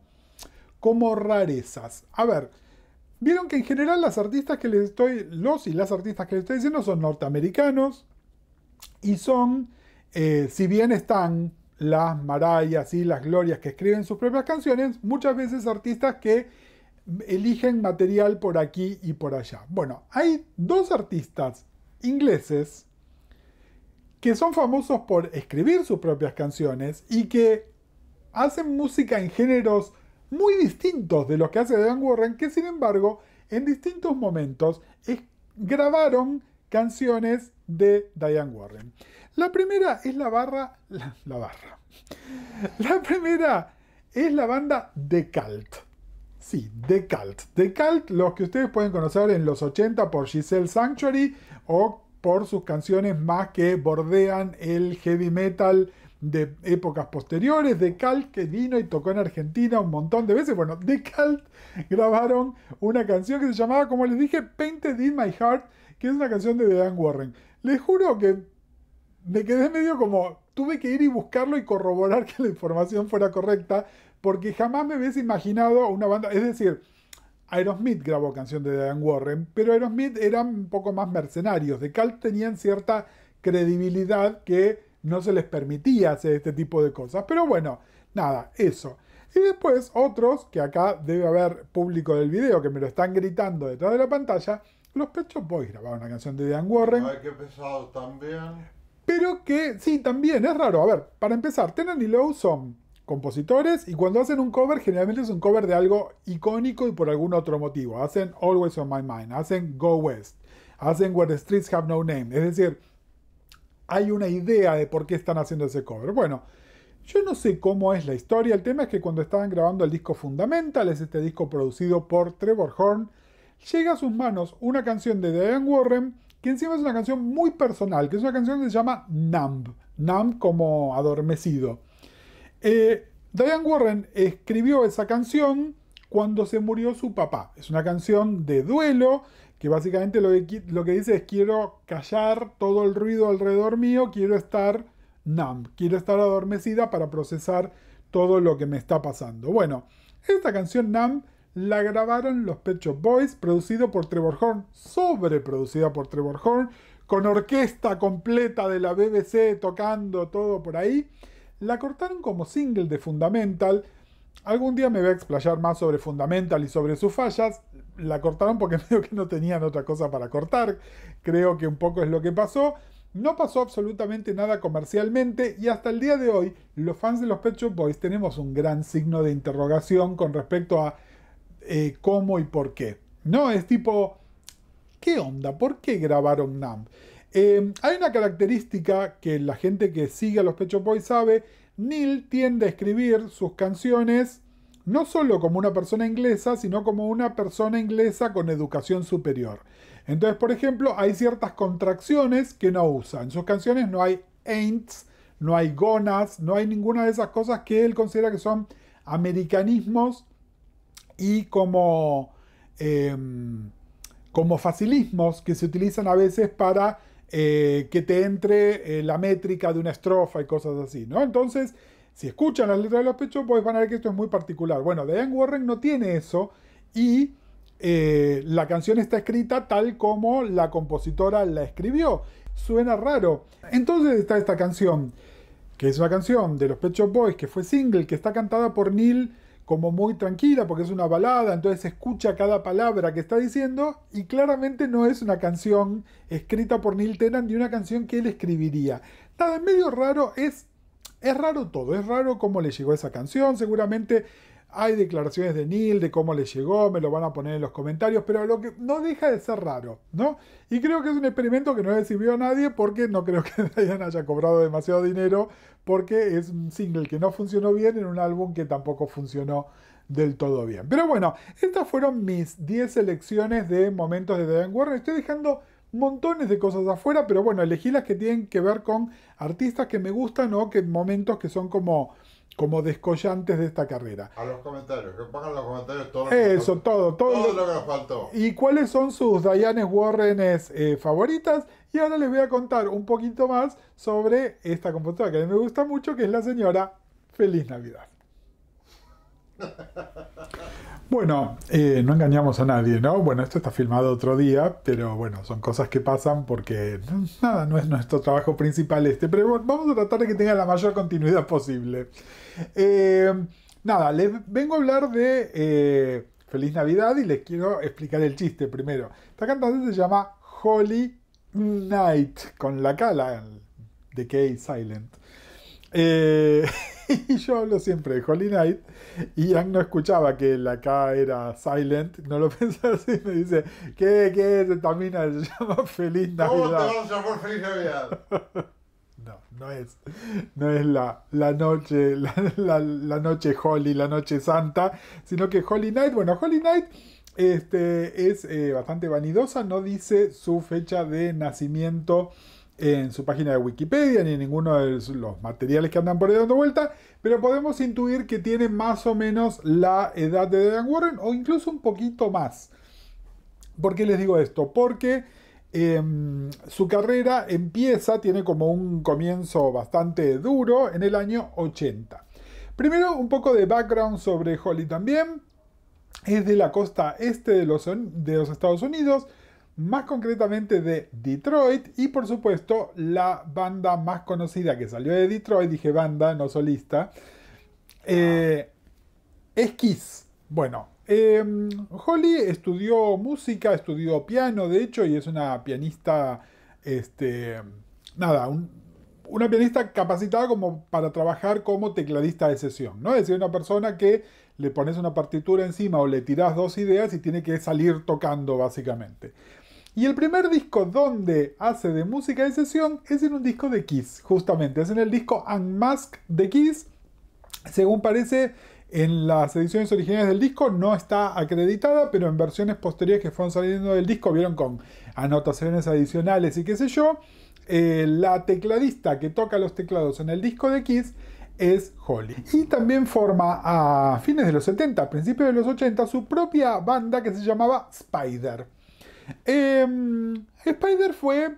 como rarezas. A ver, Vieron que en general las artistas que les estoy, los y las artistas que les estoy diciendo son norteamericanos y son, eh, si bien están las marayas y las glorias que escriben sus propias canciones, muchas veces artistas que eligen material por aquí y por allá. Bueno, hay dos artistas ingleses que son famosos por escribir sus propias canciones y que hacen música en géneros muy distintos de los que hace Diane Warren, que sin embargo en distintos momentos grabaron canciones de Diane Warren. La primera es la barra. La, barra. La primera es la banda The Cult. Sí, The Cult. The Cult, los que ustedes pueden conocer en los 80 por Giselle Sanctuary o por sus canciones más que bordean el heavy metal de épocas posteriores. De Calt, que vino y tocó en Argentina un montón de veces. Bueno, de Calt grabaron una canción que se llamaba, como les dije, Painted in My Heart, que es una canción de Dan Warren. Les juro que me quedé medio como. Tuve que ir y buscarlo y corroborar que la información fuera correcta, porque jamás me hubiese imaginado una banda. Es decir, Aerosmith grabó canción de Dan Warren, pero Aerosmith eran un poco más mercenarios. De Cal tenían cierta credibilidad que no se les permitía hacer este tipo de cosas. Pero bueno, nada, eso. Y después otros, que acá debe haber público del video, que me lo están gritando detrás de la pantalla, los Pechos Boys grabar una canción de Dan Warren. Ay, qué pesado también. Pero que, sí, también, es raro. A ver, para empezar, Tenan y Lowe son compositores y cuando hacen un cover, generalmente es un cover de algo icónico y por algún otro motivo. Hacen Always on My Mind, hacen Go West, hacen Where the Streets Have No Name. Es decir, hay una idea de por qué están haciendo ese cover. Bueno, yo no sé cómo es la historia. El tema es que cuando estaban grabando el disco Fundamental, es este disco producido por Trevor Horn, llega a sus manos una canción de Diane Warren, que encima es una canción muy personal, que es una canción que se llama Numb. Numb como adormecido. Eh, Diane Warren escribió esa canción cuando se murió su papá. Es una canción de duelo que básicamente lo que, dice es quiero callar todo el ruido alrededor mío, quiero estar numb, quiero estar adormecida para procesar todo lo que me está pasando. Bueno, esta canción numb la grabaron los Pet Boys, producido por Trevor Horn, sobreproducida por Trevor Horn, con orquesta completa de la BBC tocando todo por ahí. La cortaron como single de Fundamental, Algún día me voy a explayar más sobre Fundamental y sobre sus fallas. La cortaron porque creo que no tenían otra cosa para cortar. Creo que un poco es lo que pasó. No pasó absolutamente nada comercialmente y hasta el día de hoy los fans de los Pet Boys tenemos un gran signo de interrogación con respecto a eh, cómo y por qué. No, es tipo, ¿qué onda? ¿Por qué grabaron NAMP? Eh, hay una característica que la gente que sigue a los Pet Boys sabe Neil tiende a escribir sus canciones no solo como una persona inglesa, sino como una persona inglesa con educación superior. Entonces, por ejemplo, hay ciertas contracciones que no usa. En sus canciones no hay ain'ts, no hay gonas, no hay ninguna de esas cosas que él considera que son americanismos y como, em, como facilismos que se utilizan a veces para eh, que te entre eh, la métrica de una estrofa y cosas así, ¿no? Entonces, si escuchan las letras de los pechos, Boys pues van a ver que esto es muy particular. Bueno, Diane Warren no tiene eso y eh, la canción está escrita tal como la compositora la escribió. Suena raro. Entonces está esta canción, que es una canción de los Pet Boys, que fue single, que está cantada por Neil como muy tranquila porque es una balada, entonces escucha cada palabra que está diciendo y claramente no es una canción escrita por Neil Tennant ni una canción que él escribiría. Nada, medio raro, es, es raro todo, es raro cómo le llegó esa canción, seguramente hay declaraciones de Neil de cómo le llegó, me lo van a poner en los comentarios, pero lo que no deja de ser raro, ¿no? Y creo que es un experimento que no le sirvió a nadie porque no creo que Diane haya cobrado demasiado dinero porque es un single que no funcionó bien en un álbum que tampoco funcionó del todo bien. Pero bueno, estas fueron mis 10 selecciones de momentos de Diane Warren. Estoy dejando montones de cosas afuera, pero bueno, elegí las que tienen que ver con artistas que me gustan o que momentos que son como como descollantes de esta carrera. A los comentarios, que pongan los comentarios todo lo Eso, todo, todo, todo lo, que nos faltó. ¿Y cuáles son sus Diane Warrenes eh, favoritas? Y ahora les voy a contar un poquito más sobre esta computadora que a mí me gusta mucho, que es la señora Feliz Navidad. Bueno, eh, no engañamos a nadie, ¿no? Bueno, esto está filmado otro día, pero bueno, son cosas que pasan porque nada, no es nuestro trabajo principal este, pero vamos a tratar de que tenga la mayor continuidad posible. Eh, nada, les vengo a hablar de eh, Feliz Navidad y les quiero explicar el chiste primero. Esta canción se llama Holy Night con la cala de Kay Silent. Eh, y yo hablo siempre de Holy Night. Y ya no escuchaba que la K era silent, no lo pensaba así. Me dice, ¿qué, qué se Se llama Feliz Navidad. no, no es, no es la, noche, la, noche Holy, la noche santa, sino que Holy Night, bueno, Holy Night este, es eh, bastante vanidosa, no dice su fecha de nacimiento en su página de Wikipedia ni en ninguno de los materiales que andan por ahí dando vuelta, pero podemos intuir que tiene más o menos la edad de Dan Warren o incluso un poquito más. ¿Por qué les digo esto? Porque em, su carrera empieza, tiene como un comienzo bastante duro en el año 80. Primero, un poco de background sobre Holly también. Es de la costa este de los, de los Estados Unidos más concretamente de Detroit y por supuesto la banda más conocida que salió de Detroit, dije banda, no solista, eh, es Kiss. Bueno, em, Holly estudió música, estudió piano de hecho y es una pianista, este, nada, una pianista capacitada como para trabajar como tecladista de sesión, ¿no? Es decir, una persona que le pones una partitura encima o le tiras dos ideas y tiene que salir tocando básicamente. Y el primer disco donde hace de música de sesión es en un disco de Kiss, justamente. Es en el disco Unmask de Kiss. Según parece, en las ediciones originales del disco no está acreditada, pero en versiones posteriores que fueron saliendo del disco vieron con anotaciones adicionales y qué sé yo. Eh, la tecladista que toca los teclados en el disco de Kiss es Holly. Y también forma a fines de los 70, principios de los 80, su propia banda que se llamaba Spider. Em, Spider fue...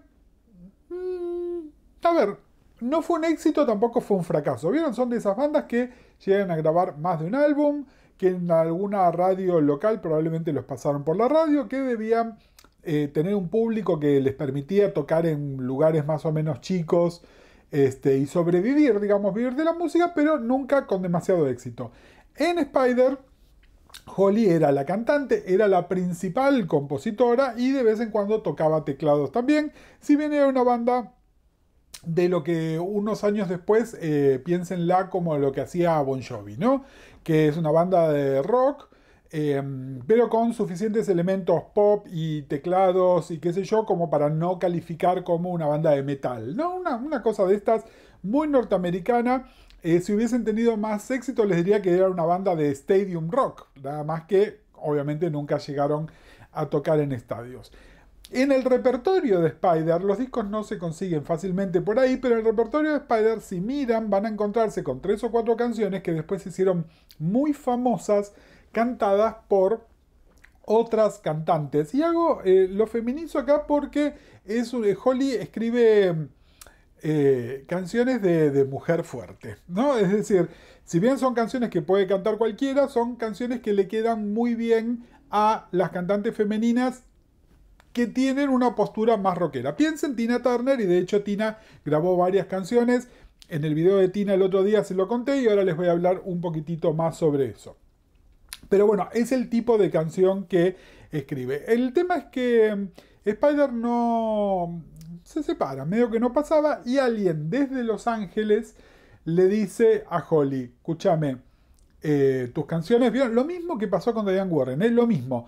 Mm, a ver, no fue un éxito, tampoco fue un fracaso. ¿Vieron? Son de esas bandas que llegan a grabar más de un álbum, que en alguna radio local probablemente los pasaron por la radio, que debían eh, tener un público que les permitía tocar en lugares más o menos chicos este, y sobrevivir, digamos, vivir de la música, pero nunca con demasiado éxito. En Spider Holly era la cantante, era la principal compositora y de vez en cuando tocaba teclados también, si bien era una banda de lo que unos años después eh, piénsenla como lo que hacía Bon Jovi, ¿no? Que es una banda de rock, em, pero con suficientes elementos pop y teclados y qué sé yo, como para no calificar como una banda de metal, ¿no? Una, una cosa de estas muy norteamericana eh, si hubiesen tenido más éxito, les diría que era una banda de stadium rock, nada más que obviamente nunca llegaron a tocar en estadios. En el repertorio de Spider, los discos no se consiguen fácilmente por ahí, pero en el repertorio de Spider, si miran, van a encontrarse con tres o cuatro canciones que después se hicieron muy famosas, cantadas por otras cantantes. Y hago, eh, lo feminizo acá porque eh, Holly escribe eh, canciones de, mujer fuerte, ¿no? Es decir, si bien son canciones que puede cantar cualquiera, son canciones que le quedan muy bien a las cantantes femeninas que tienen una postura más rockera. Piensen en Tina Turner y de hecho Tina grabó varias canciones. En el video de Tina el otro día se lo conté y ahora les voy a hablar un poquitito más sobre eso. Pero bueno, es el tipo de canción que escribe. El tema es que mm, Spider no, se separa, medio que no pasaba, y alguien desde Los Ángeles le dice a Holly, escúchame, eh, tus canciones, ¿vieron? lo mismo que pasó con Diane Warren, es lo mismo.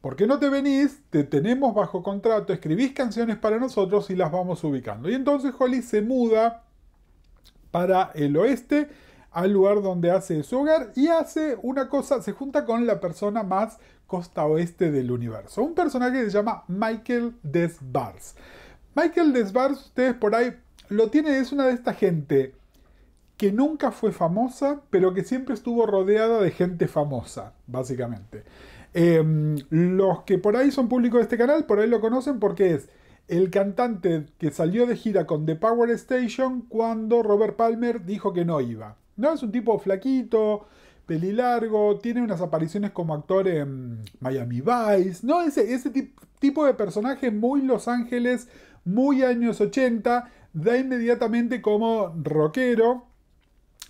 ¿Por qué no te venís? Te tenemos bajo contrato, escribís canciones para nosotros y las vamos ubicando. Y entonces Holly se muda para el oeste, al lugar donde hace su hogar y hace una cosa, se junta con la persona más costa oeste del universo. Un personaje que se llama Michael Desbars. Michael Desbarz, ustedes por ahí lo tienen, es una de esta gente que nunca fue famosa, pero que siempre estuvo rodeada de gente famosa, básicamente. Em, los que por ahí son público de este canal, por ahí lo conocen porque es el cantante que salió de gira con The Power Station cuando Robert Palmer dijo que no iba. No, es un tipo flaquito, pelilargo, tiene unas apariciones como actor en Miami Vice, ¿no? ese tipo de personaje muy Los Ángeles muy años 80, da inmediatamente como rockero.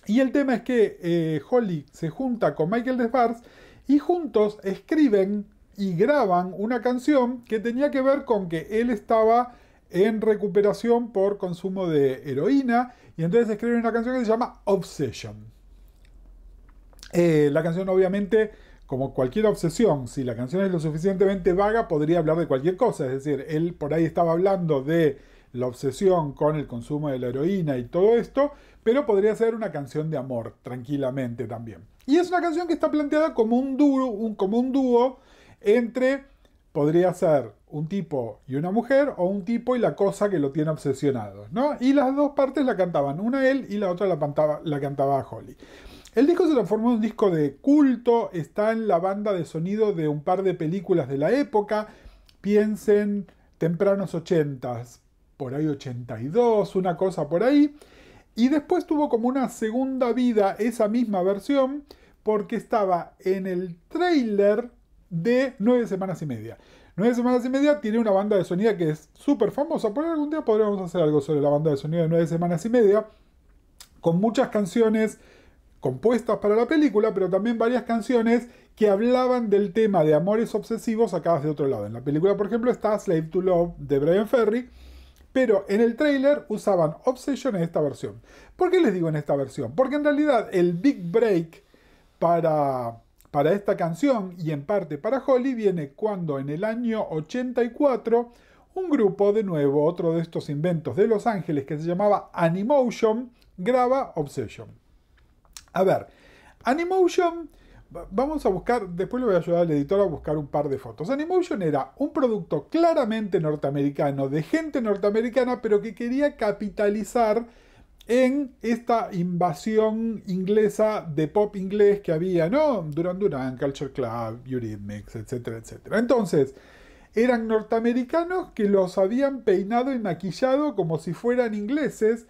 Y el tema es que eh, Holly se junta con Michael Desvars y juntos escriben y graban una canción que tenía que ver con que él estaba en recuperación por consumo de heroína y entonces escriben una canción que se llama Obsession. Eh, la canción obviamente como cualquier obsesión, si la canción es lo suficientemente vaga, podría hablar de cualquier cosa. Es decir, él por ahí estaba hablando de la obsesión con el consumo de la heroína y todo esto, pero podría ser una canción de amor, tranquilamente también. Y es una canción que está planteada como un dúo, un, dúo entre, podría ser un tipo y una mujer, o un tipo y la cosa que lo tiene obsesionado, ¿no? Y las dos partes la cantaban, una él y la otra la, cantaba, la cantaba Holly. El disco se transformó en un disco de culto, está en la banda de sonido de un par de películas de la época, piensen tempranos 80s, por ahí 82, una cosa por ahí, y después tuvo como una segunda vida esa misma versión porque estaba en el trailer de 9 semanas y media. 9 semanas y media tiene una banda de sonido que es súper famosa, por algún día podríamos hacer algo sobre la banda de sonido de 9 semanas y media, con muchas canciones compuestas para la película, pero también varias canciones que hablaban del tema de amores obsesivos sacadas de otro lado. En la película, por ejemplo, está Slave to Love de Brian Ferry, pero en el trailer usaban Obsession en esta versión. ¿Por qué les digo en esta versión? Porque en realidad el Big Break para, para esta canción y en parte para Holly viene cuando en el año 84 un grupo, de nuevo, otro de estos inventos de Los Ángeles que se llamaba Animotion, graba Obsession. A ver, Animotion, vamos a buscar, después le voy a ayudar al editor a buscar un par de fotos. Animotion era un producto claramente norteamericano, de gente norteamericana, pero que quería capitalizar en esta invasión inglesa de pop inglés que había, ¿no? Duran Duran, Culture Club, Eurythmics, etcétera, etcétera. Entonces, eran norteamericanos que los habían peinado y maquillado como si fueran ingleses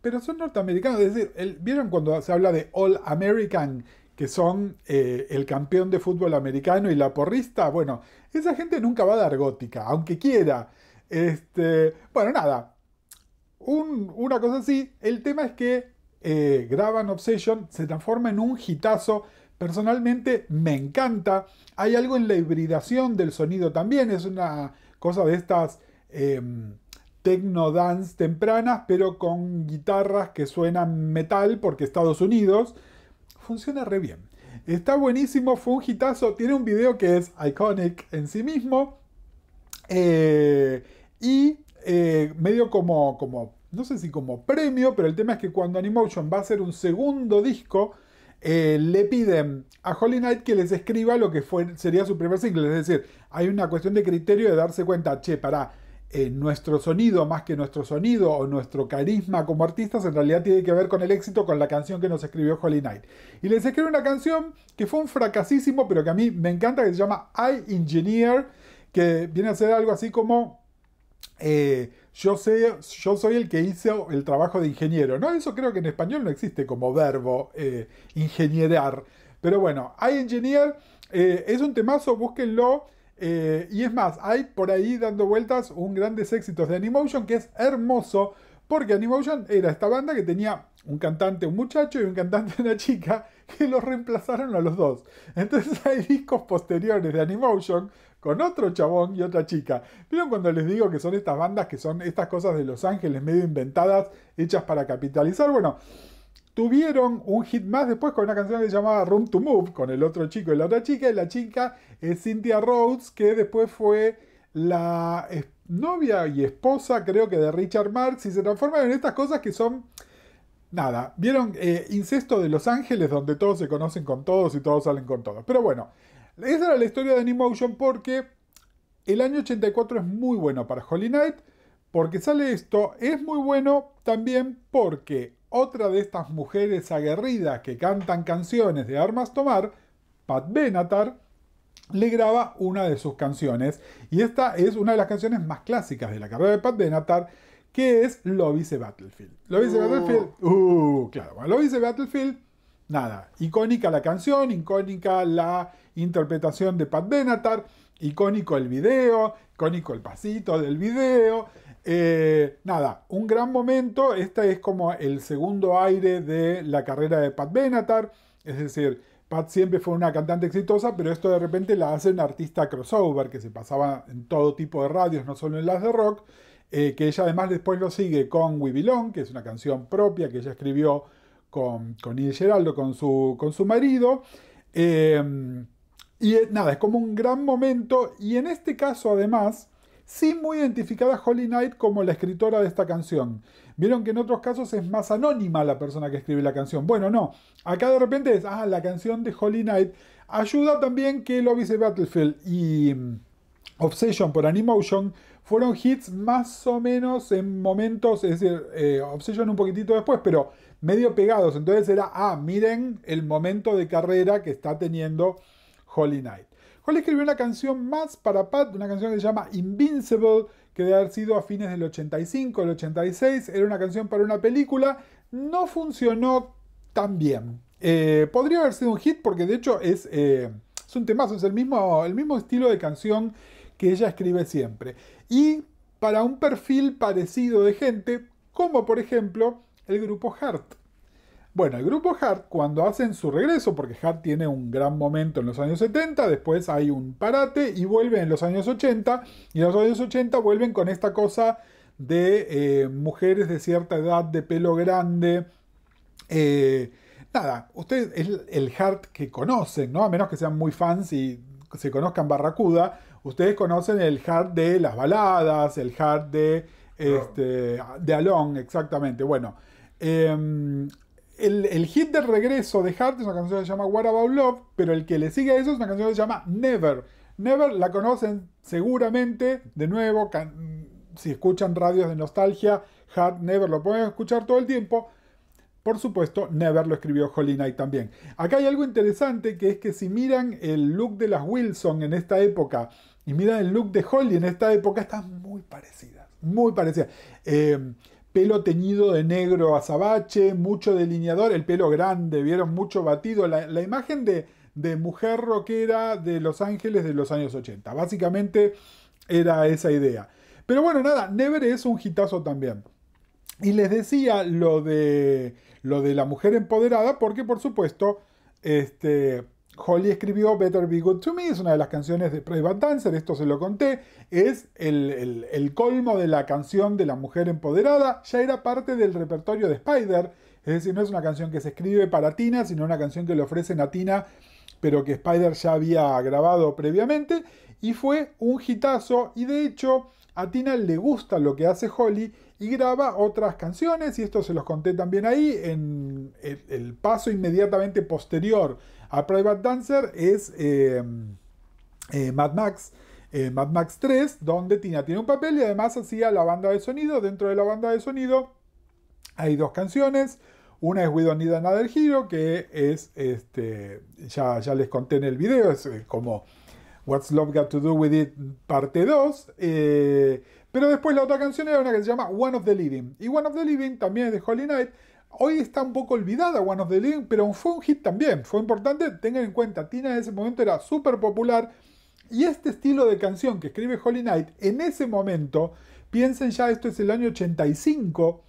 pero son norteamericanos. Es decir, ¿vieron cuando se habla de All American, que son eh, el campeón de fútbol americano y la porrista? Bueno, esa gente nunca va a dar gótica, aunque quiera. Este, bueno, nada. una cosa así, el tema es que eh, graban Obsession, se transforma en un hitazo. Personalmente me encanta. Hay algo en la hibridación del sonido también. Es una cosa de estas. Em, tecno dance tempranas, pero con guitarras que suenan metal porque Estados Unidos. Funciona re bien. Está buenísimo, fue un hitazo. Tiene un video que es iconic en sí mismo. Eh, y eh, medio como, como, no sé si como premio, pero el tema es que cuando Animotion va a hacer un segundo disco, eh, le piden a Holly Knight que les escriba lo que fue, sería su primer single. Es decir, hay una cuestión de criterio de darse cuenta, che, para eh, nuestro sonido, más que nuestro sonido o nuestro carisma como artistas, en realidad tiene que ver con el éxito, con la canción que nos escribió Holly Knight. Y les escribe una canción que fue un fracasísimo, pero que a mí me encanta, que se llama I Engineer, que viene a ser algo así como... Eh, yo, sé, yo soy el que hice el trabajo de ingeniero, ¿no? Eso creo que en español no existe como verbo eh, ingenierar. Pero bueno, I Engineer es un temazo, búsquenlo. Eh, y es más, hay por ahí dando vueltas un grandes éxitos de Animation que es hermoso, porque AniMotion era esta banda que tenía un cantante, un muchacho y un cantante, una chica, que los reemplazaron a los dos. Entonces hay discos posteriores de Animation con otro chabón y otra chica. ¿Vieron cuando les digo que son estas bandas que son estas cosas de Los Ángeles medio inventadas, hechas para capitalizar? Bueno, Tuvieron un hit más después con una canción que se llamaba Room to Move, con el otro chico y la otra chica. Y la chica es Cynthia Rhodes, que después fue la novia y esposa, creo que de Richard Marx. Y se transforman en estas cosas que son. Nada, ¿vieron eh, Incesto de Los Ángeles, donde todos se conocen con todos y todos salen con todos? Pero bueno, esa era la historia de Animotion porque el año 84 es muy bueno para Holy Knight, porque sale esto, es muy bueno también porque otra de estas mujeres aguerridas que cantan canciones de armas tomar, Pat Benatar, le graba una de sus canciones. Y esta es una de las canciones más clásicas de la carrera de Pat Benatar, que es Lobby's Battlefield. Lobby's uh. Battlefield, uh, claro, Lo dice Battlefield, nada, icónica la canción, icónica la interpretación de Pat Benatar icónico el video, icónico el pasito del video. Eh, nada, un gran momento. Este es como el segundo aire de la carrera de Pat Benatar. Es decir, Pat siempre fue una cantante exitosa, pero esto de repente la hace una artista crossover que se pasaba en todo tipo de radios, no solo en las de rock. Eh, que ella además después lo sigue con We Belong, que es una canción propia que ella escribió con, con Geraldo, con su, con su marido. Eh, y eh, nada, es como un gran momento y en este caso además sí muy identificada a Holly Knight como la escritora de esta canción. Vieron que en otros casos es más anónima la persona que escribe la canción. Bueno, no. Acá de repente es, ah, la canción de Holly Knight. Ayuda también que Lobby's Battlefield y mm, Obsession por Animotion fueron hits más o menos en momentos, es decir, eh, Obsession un poquitito después, pero medio pegados. Entonces era, ah, miren el momento de carrera que está teniendo Holy Knight. Holly escribió una canción más para Pat, una canción que se llama Invincible, que debe haber sido a fines del 85, el 86, era una canción para una película, no funcionó tan bien. Eh, podría haber sido un hit porque de hecho eh, es, un temazo, es el mismo, el mismo estilo de canción que ella escribe siempre. Y para un perfil parecido de gente, como por ejemplo el grupo Heart. Bueno, el grupo Hart, cuando hacen su regreso, porque Hart tiene un gran momento en los años 70, después hay un parate y vuelven en los años 80, y en los años 80 vuelven con esta cosa de eh, mujeres de cierta edad, de pelo grande. Eh, nada, ustedes es el Hart que conocen, ¿no? A menos que sean muy fans y se conozcan Barracuda, ustedes conocen el Hart de las baladas, el Hart de, este, de Alon, exactamente. Bueno. Eh, el, hit de regreso de Hart es una canción que se llama What About Love, pero el que le sigue a eso es una canción que se llama Never. Never la conocen seguramente, de nuevo, si escuchan radios de nostalgia, Hart Never lo pueden escuchar todo el tiempo. Por supuesto, Never lo escribió Holly Knight también. Acá hay algo interesante que es que si miran el look de las Wilson en esta época y miran el look de Holly en esta época, están muy parecidas, muy parecidas. Eh, pelo teñido de negro azabache, mucho delineador, el pelo grande, vieron mucho batido, la, imagen de, mujer rockera de Los Ángeles de los años 80. Básicamente era esa idea. Pero bueno, nada, Never es un hitazo también. Y les decía lo de, lo de la mujer empoderada, porque por supuesto, este, Holly escribió Better Be Good to Me, es una de las canciones de Private Dancer, esto se lo conté, es el, colmo de la canción de la mujer empoderada, ya era parte del repertorio de Spider, es decir, no es una canción que se escribe para Tina, sino una canción que le ofrecen a Tina, pero que Spider ya había grabado previamente, y fue un hitazo, y de hecho a Tina le gusta lo que hace Holly y graba otras canciones, y esto se los conté también ahí, en el paso inmediatamente posterior a Private Dancer es em, eh, Mad Max. Eh, Mad Max 3, donde Tina tiene un papel y además hacía la banda de sonido. Dentro de la banda de sonido hay dos canciones. Una es We Don't Need Another Hero, que es, este, ya, ya les conté en el video, es eh, como What's Love Got to Do With It, parte 2. pero después la otra canción era una que se llama One of the Living. Y One of the Living también es de Holy Knight. Hoy está un poco olvidada One of the pero fue un hit también, fue importante, tengan en cuenta, Tina en ese momento era súper popular y este estilo de canción que escribe Holly Knight en ese momento, piensen ya, esto es el año 85,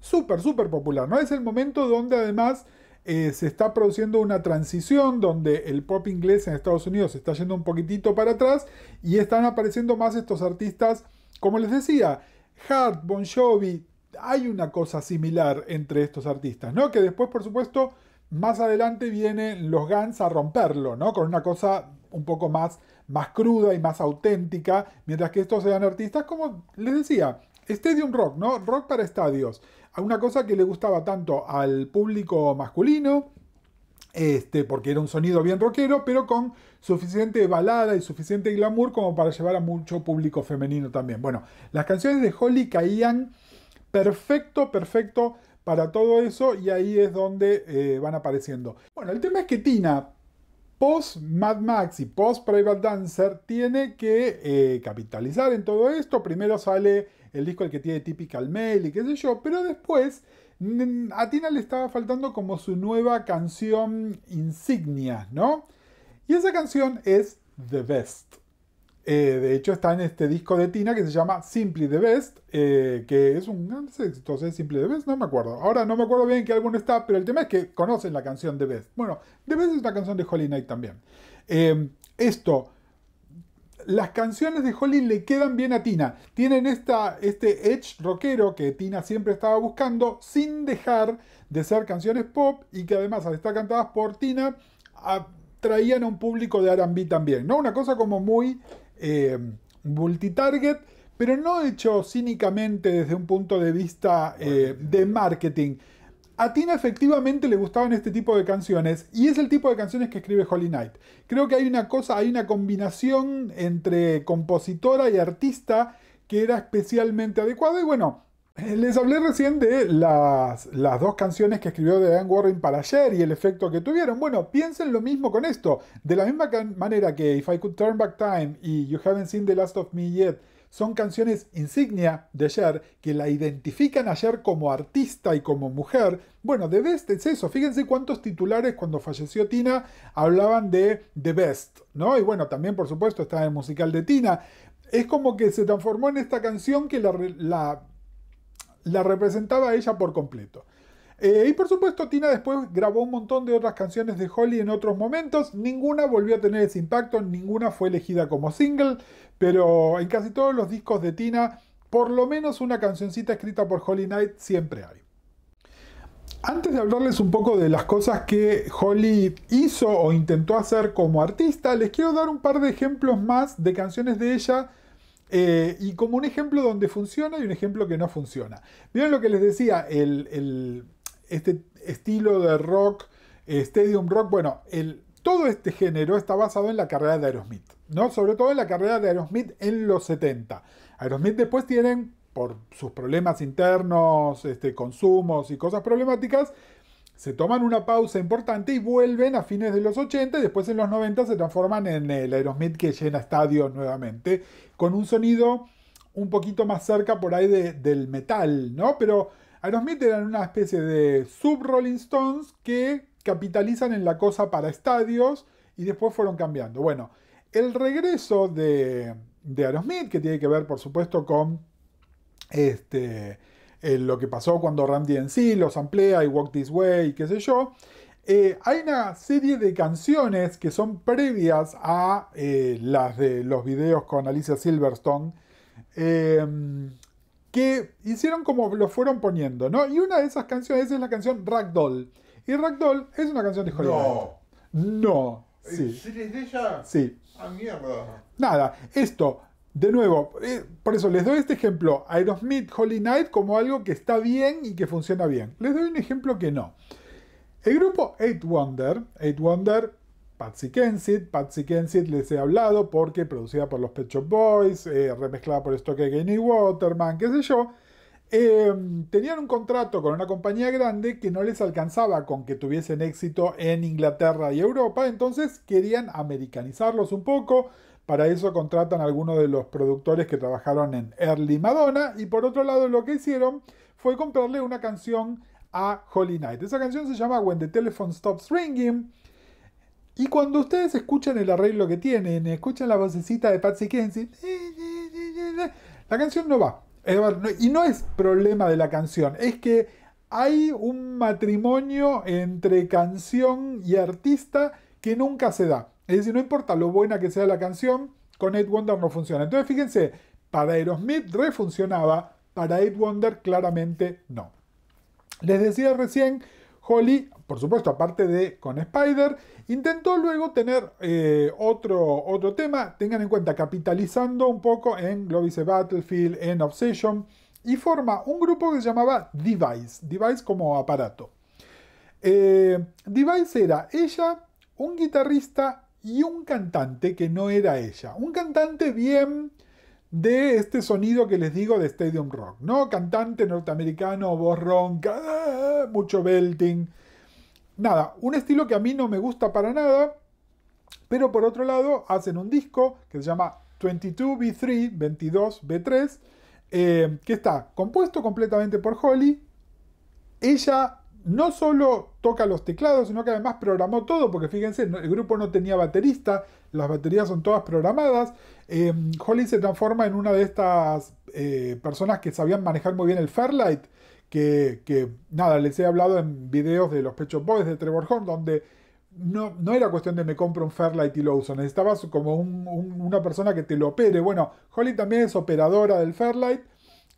súper, súper popular, ¿no? Es el momento donde además eh, se está produciendo una transición donde el pop inglés en Estados Unidos se está yendo un poquitito para atrás y están apareciendo más estos artistas, como les decía, Hart, Bon Jovi, hay una cosa similar entre estos artistas, ¿no? Que después, por supuesto, más adelante vienen los Guns a romperlo, ¿no? Con una cosa un poco más, más cruda y más auténtica, mientras que estos eran artistas, como les decía, Stadium Rock, ¿no? Rock para estadios. Una cosa que le gustaba tanto al público masculino, este, porque era un sonido bien rockero, pero con suficiente balada y suficiente glamour como para llevar a mucho público femenino también. Bueno, las canciones de Holly caían perfecto, perfecto para todo eso y ahí es donde eh, van apareciendo. Bueno, el tema es que Tina, post Mad Max y post Private Dancer, tiene que eh, capitalizar en todo esto. Primero sale el disco el que tiene Typical Mail y qué sé yo, pero después a Tina le estaba faltando como su nueva canción insignia, ¿no? Y esa canción es The Best. Eh, de hecho, está en este disco de Tina que se llama Simply the Best, eh, que es un no entonces Simply the Best, no me acuerdo. Ahora no me acuerdo bien qué álbum está, pero el tema es que conocen la canción The Best. Bueno, The Best es una canción de Holly Knight también. Em, esto, las canciones de Holly le quedan bien a Tina. Tienen esta, este edge rockero que Tina siempre estaba buscando, sin dejar de ser canciones pop y que además, al estar cantadas por Tina, atraían a un público de RB también. ¿no? Una cosa como muy eh, multi-target pero no hecho cínicamente desde un punto de vista eh, de marketing. A Tina efectivamente le gustaban este tipo de canciones y es el tipo de canciones que escribe Holly Knight. Creo que hay una cosa, hay una combinación entre compositora y artista que era especialmente adecuada y bueno, les hablé recién de las, las, dos canciones que escribió Anne Warren para ayer y el efecto que tuvieron. Bueno, piensen lo mismo con esto. De la misma manera que If I Could Turn Back Time y You Haven't Seen The Last of Me Yet son canciones insignia de ayer que la identifican ayer como artista y como mujer. Bueno, The Best es eso. Fíjense cuántos titulares cuando falleció Tina hablaban de The Best, ¿no? Y bueno, también por supuesto está el musical de Tina. Es como que se transformó en esta canción que la, la la representaba ella por completo. Eh, y por supuesto, Tina después grabó un montón de otras canciones de Holly en otros momentos. Ninguna volvió a tener ese impacto, ninguna fue elegida como single, pero en casi todos los discos de Tina, por lo menos una cancioncita escrita por Holly Knight siempre hay. Antes de hablarles un poco de las cosas que Holly hizo o intentó hacer como artista, les quiero dar un par de ejemplos más de canciones de ella eh, y como un ejemplo donde funciona y un ejemplo que no funciona. ¿Vieron lo que les decía? este estilo de rock, stadium rock, bueno, el, todo este género está basado en la carrera de Aerosmith, ¿no? Sobre todo en la carrera de Aerosmith en los 70. Aerosmith después tienen, por sus problemas internos, este, consumos y cosas problemáticas, se toman una pausa importante y vuelven a fines de los 80 y después en los 90 se transforman en el Aerosmith que llena estadios nuevamente, con un sonido un poquito más cerca por ahí del metal, ¿no? Pero Aerosmith eran una especie de sub-Rolling Stones que capitalizan en la cosa para estadios y después fueron cambiando. Bueno, el regreso de, de Aerosmith, que tiene que ver por supuesto con este eh, lo que pasó cuando Randy en sí los amplía y Walk This Way, y qué sé yo. Eh, hay una serie de canciones que son previas a eh, las de los videos con Alicia Silverstone em, que hicieron como lo fueron poniendo, ¿no? Y una de esas canciones es la canción Ragdoll. Y Ragdoll es una canción de Hollywood. No. No. Sí. de ella? Sí. Ah, mierda. Nada, esto de nuevo, eh, por eso les doy este ejemplo, Aerosmith, Holy Night, como algo que está bien y que funciona bien. Les doy un ejemplo que no. El grupo Eight Wonder, Eight Wonder, Patsy Kensit, Patsy Kensit les he hablado porque producida por los Pet Shop Boys, eh, remezclada por Stock y Waterman, qué sé yo, eh, tenían un contrato con una compañía grande que no les alcanzaba con que tuviesen éxito en Inglaterra y Europa, entonces querían americanizarlos un poco, para eso contratan a algunos de los productores que trabajaron en Early Madonna y por otro lado lo que hicieron fue comprarle una canción a Holy Night. Esa canción se llama When the Telephone Stops Ringing. Y cuando ustedes escuchan el arreglo que tienen, escuchan la vocecita de Patsy Kenzie, la canción no va. Y no es problema de la canción, es que hay un matrimonio entre canción y artista que nunca se da. Es decir, no importa lo buena que sea la canción, con Ed Wonder no funciona. Entonces, fíjense, para Aerosmith refuncionaba, para Ed Wonder claramente no. Les decía recién, Holly, por supuesto, aparte de con Spider, intentó luego tener eh, otro, otro tema, tengan en cuenta, capitalizando un poco en Globis Battlefield, en Obsession, y forma un grupo que se llamaba Device, Device como aparato. Eh, Device era ella, un guitarrista y un cantante que no era ella. Un cantante bien de este sonido que les digo de Stadium Rock, ¿no? Cantante norteamericano, voz ronca, ah, mucho belting. Nada, un estilo que a mí no me gusta para nada, pero por otro lado hacen un disco que se llama 22B3, 22B3, eh, que está compuesto completamente por Holly. Ella no solo toca los teclados, sino que además programó todo, porque fíjense, el grupo no tenía baterista, las baterías son todas programadas. Holly em, se transforma en una de estas eh, personas que sabían manejar muy bien el Fairlight, que, nada, les he hablado en videos de los Pecho Boys de Trevor Horn, donde no, no, era cuestión de me compro un Fairlight y lo uso, necesitabas como una persona que te lo opere. Bueno, Holly también es operadora del Fairlight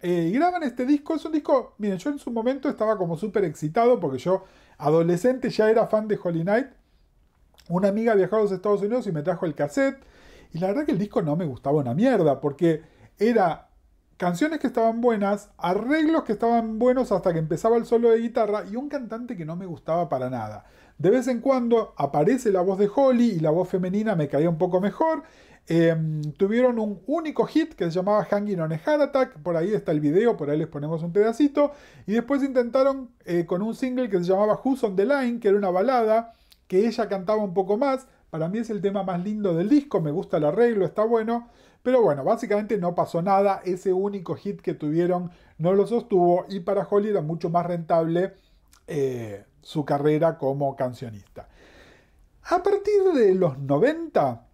eh, graban este disco, es un disco, miren, yo en su momento estaba como súper excitado porque yo, adolescente, ya era fan de Holly Knight. Una amiga viajó a los Estados Unidos y me trajo el cassette. Y la verdad que el disco no me gustaba una mierda, porque era canciones que estaban buenas, arreglos que estaban buenos hasta que empezaba el solo de guitarra y un cantante que no me gustaba para nada. De vez en cuando aparece la voz de Holly y la voz femenina me caía un poco mejor Em, tuvieron un único hit que se llamaba Hanging on a Heart Attack, por ahí está el video, por ahí les ponemos un pedacito, y después intentaron eh, con un single que se llamaba Who's on the Line, que era una balada, que ella cantaba un poco más, para mí es el tema más lindo del disco, me gusta el arreglo, está bueno, pero bueno, básicamente no pasó nada, ese único hit que tuvieron no lo sostuvo y para Holly era mucho más rentable eh, su carrera como cancionista. A partir de los 90,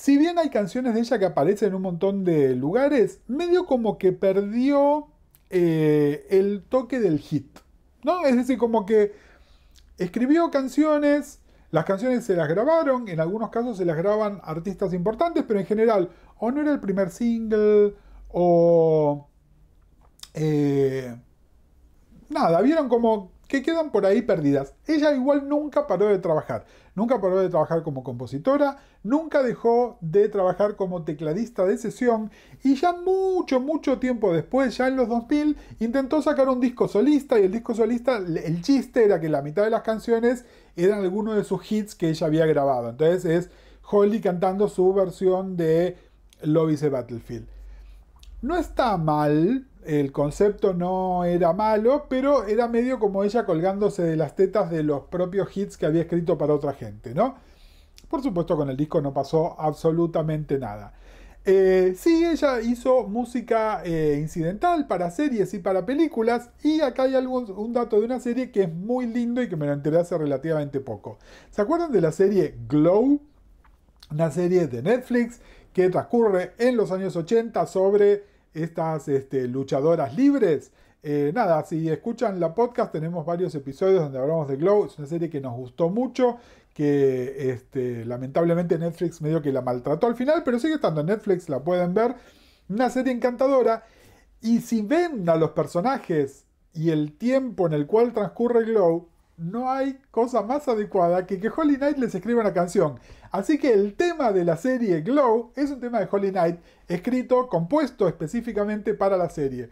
si bien hay canciones de ella que aparecen en un montón de lugares, medio como que perdió eh, el toque del hit. ¿No? Es decir, como que escribió canciones, las canciones se las grabaron, en algunos casos se las graban artistas importantes, pero en general o no era el primer single o... Eh, nada, vieron como que quedan por ahí perdidas. Ella igual nunca paró de trabajar. Nunca paró de trabajar como compositora, nunca dejó de trabajar como tecladista de sesión y ya mucho, mucho tiempo después, ya en los 2000, intentó sacar un disco solista y el disco solista, el chiste era que la mitad de las canciones eran algunos de sus hits que ella había grabado. Entonces es Holly cantando su versión de Lobby's Battlefield. No está mal, el concepto no era malo, pero era medio como ella colgándose de las tetas de los propios hits que había escrito para otra gente, ¿no? Por supuesto, con el disco no pasó absolutamente nada. Eh, sí, ella hizo música eh, incidental para series y para películas. Y acá hay un dato de una serie que es muy lindo y que me lo enteré hace relativamente poco. ¿Se acuerdan de la serie Glow? Una serie de Netflix que transcurre en los años 80 sobre estas este, luchadoras libres. Eh, nada, si escuchan la podcast, tenemos varios episodios donde hablamos de Glow. Es una serie que nos gustó mucho, que este, lamentablemente Netflix medio que la maltrató al final, pero sigue estando en Netflix, la pueden ver. Una serie encantadora. Y si ven a los personajes y el tiempo en el cual transcurre Glow, no hay cosa más adecuada que que Holly Knight les escriba una canción. Así que el tema de la serie Glow es un tema de Holly Knight, escrito, compuesto específicamente para la serie.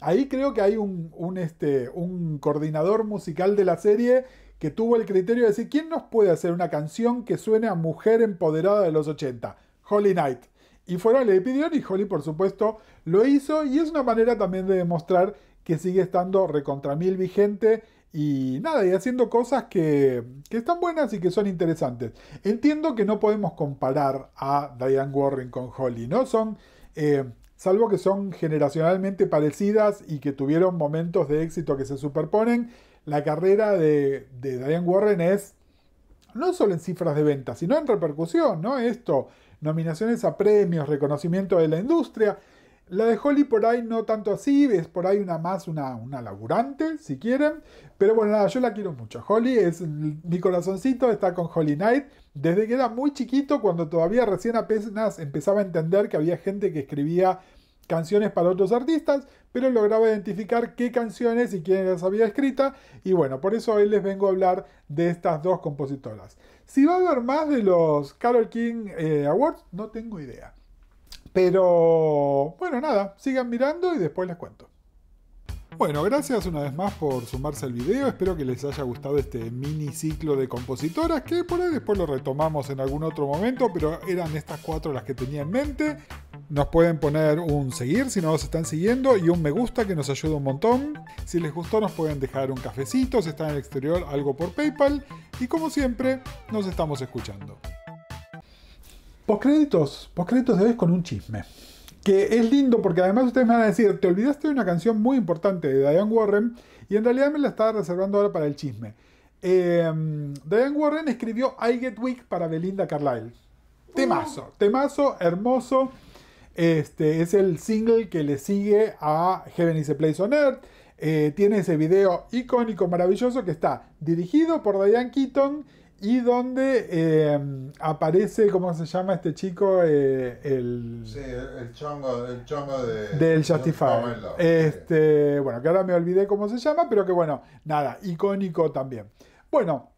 Ahí creo que hay un, este, un coordinador musical de la serie que tuvo el criterio de decir, ¿quién nos puede hacer una canción que suene a mujer empoderada de los 80? Holly Knight. Y fueron, le pidieron y Holly, por supuesto, lo hizo y es una manera también de demostrar que sigue estando recontra mil vigente y nada, y haciendo cosas que, están buenas y que son interesantes. Entiendo que no podemos comparar a Diane Warren con Holly, ¿no? Eh, salvo que son generacionalmente parecidas y que tuvieron momentos de éxito que se superponen, la carrera de, Diane Warren es no solo en cifras de ventas, sino en repercusión, ¿no? Esto, nominaciones a premios, reconocimiento de la industria. La de Holly por ahí no tanto así, es por ahí una más, una, una laburante, si quieren. Pero bueno, nada, yo la quiero mucho. Holly es mi corazoncito, está con Holly Knight. Desde que era muy chiquito, cuando todavía recién apenas empezaba a entender que había gente que escribía canciones para otros artistas, pero lograba identificar qué canciones y quién las había escrita. Y bueno, por eso hoy les vengo a hablar de estas dos compositoras. Si va a haber más de los Carol King eh, Awards, no tengo idea. Pero bueno, nada, sigan mirando y después les cuento. Bueno, gracias una vez más por sumarse al video, espero que les haya gustado este mini ciclo de compositoras, que por ahí después lo retomamos en algún otro momento, pero eran estas cuatro las que tenía en mente. Nos pueden poner un seguir si no nos están siguiendo y un me gusta que nos ayuda un montón. Si les gustó nos pueden dejar un cafecito, si están en el exterior algo por PayPal y como siempre nos estamos escuchando. Postcréditos, postcréditos de vez con un chisme. Que es lindo porque además ustedes me van a decir, te olvidaste de una canción muy importante de Diane Warren y en realidad me la estaba reservando ahora para el chisme. Em, Diane Warren escribió I Get Weak para Belinda Carlisle. Temazo, mm. temazo, hermoso. Este es el single que le sigue a Heaven is a Place on Earth. Eh, tiene ese video icónico, maravilloso, que está dirigido por Diane Keaton y donde em, aparece, ¿cómo se llama este chico? Eh, el, sí, el, chongo, de, del Justify. Este, Bueno, que ahora me olvidé cómo se llama, pero que bueno, nada, icónico también. Bueno,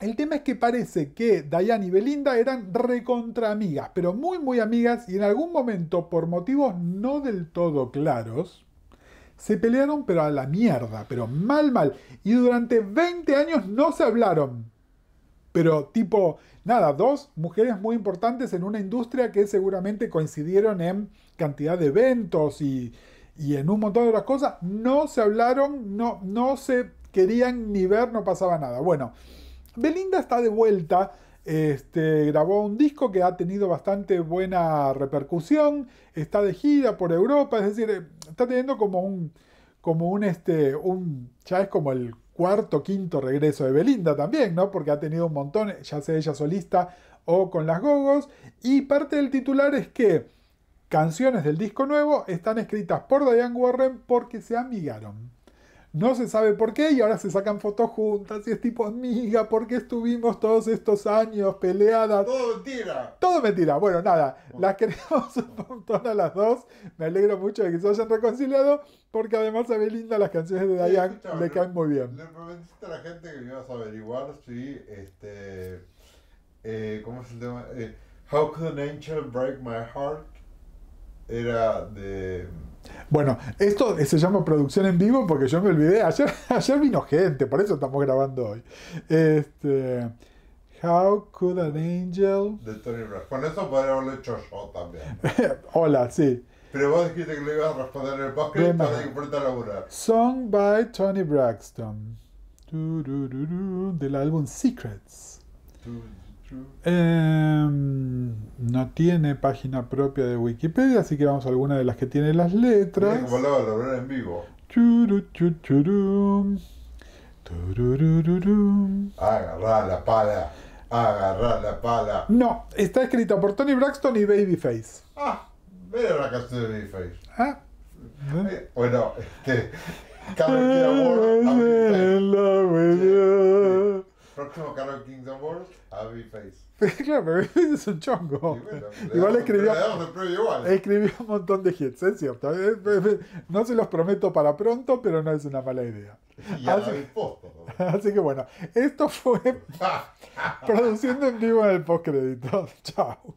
el tema es que parece que Diane y Belinda eran recontra amigas, pero muy, muy amigas, y en algún momento, por motivos no del todo claros, se pelearon, pero a la mierda, pero mal, mal. Y durante 20 años no se hablaron. Pero tipo, nada, dos mujeres muy importantes en una industria que seguramente coincidieron en cantidad de eventos y, en un montón de otras cosas. No se hablaron, no, no se querían ni ver, no pasaba nada. Bueno, Belinda está de vuelta. Este, grabó un disco que ha tenido bastante buena repercusión, está de gira por Europa, es decir, eh, está teniendo como un, como un, este, un, ya es como el cuarto, quinto regreso de Belinda también, ¿no? Porque ha tenido un montón, ya sea ella solista o con las gogos. Y parte del titular es que canciones del disco nuevo están escritas por Diane Warren porque se amigaron. No se sabe por qué y ahora se sacan fotos juntas y es tipo, amiga, ¿por qué estuvimos todos estos años peleadas? Todo mentira. Todo mentira. Bueno, nada, las creamos un montón a las dos. Me alegro mucho de que se hayan reconciliado porque además a Belinda las canciones de Diane le caen muy bien. Le prometiste a la gente que ibas a averiguar si, este, eh, ¿cómo es el tema? Eh, How Could an Angel Break My Heart? era de... Bueno, esto se llama producción en vivo porque yo me olvidé. Ayer, vino gente, por eso estamos grabando hoy. Este, How could an angel. De Tony Braxton. Con eso podría haberlo hecho yo también. Hola, sí. Pero vos dijiste que lo ibas a responder en el podcast para que a laburar. Song by Tony Braxton. del álbum Secrets. Em, no tiene página propia de Wikipedia, así que vamos a alguna de las que tiene las letras. Como lo en vivo. la pala. Agarrá la pala. No, está escrita por Tony Braxton y Babyface. Ah, mira la canción de Babyface. Ah. Eh, bueno, este. Carlos Próximo Carol Kings Wars, Abby Face. claro, pero es un chongo. igual escribió. Escribió un montón de hits, es cierto. Eh, eh, eh, no se los prometo para pronto, pero no es una mala idea. Y post. así que bueno, esto fue produciendo en vivo en el postcrédito. Chao.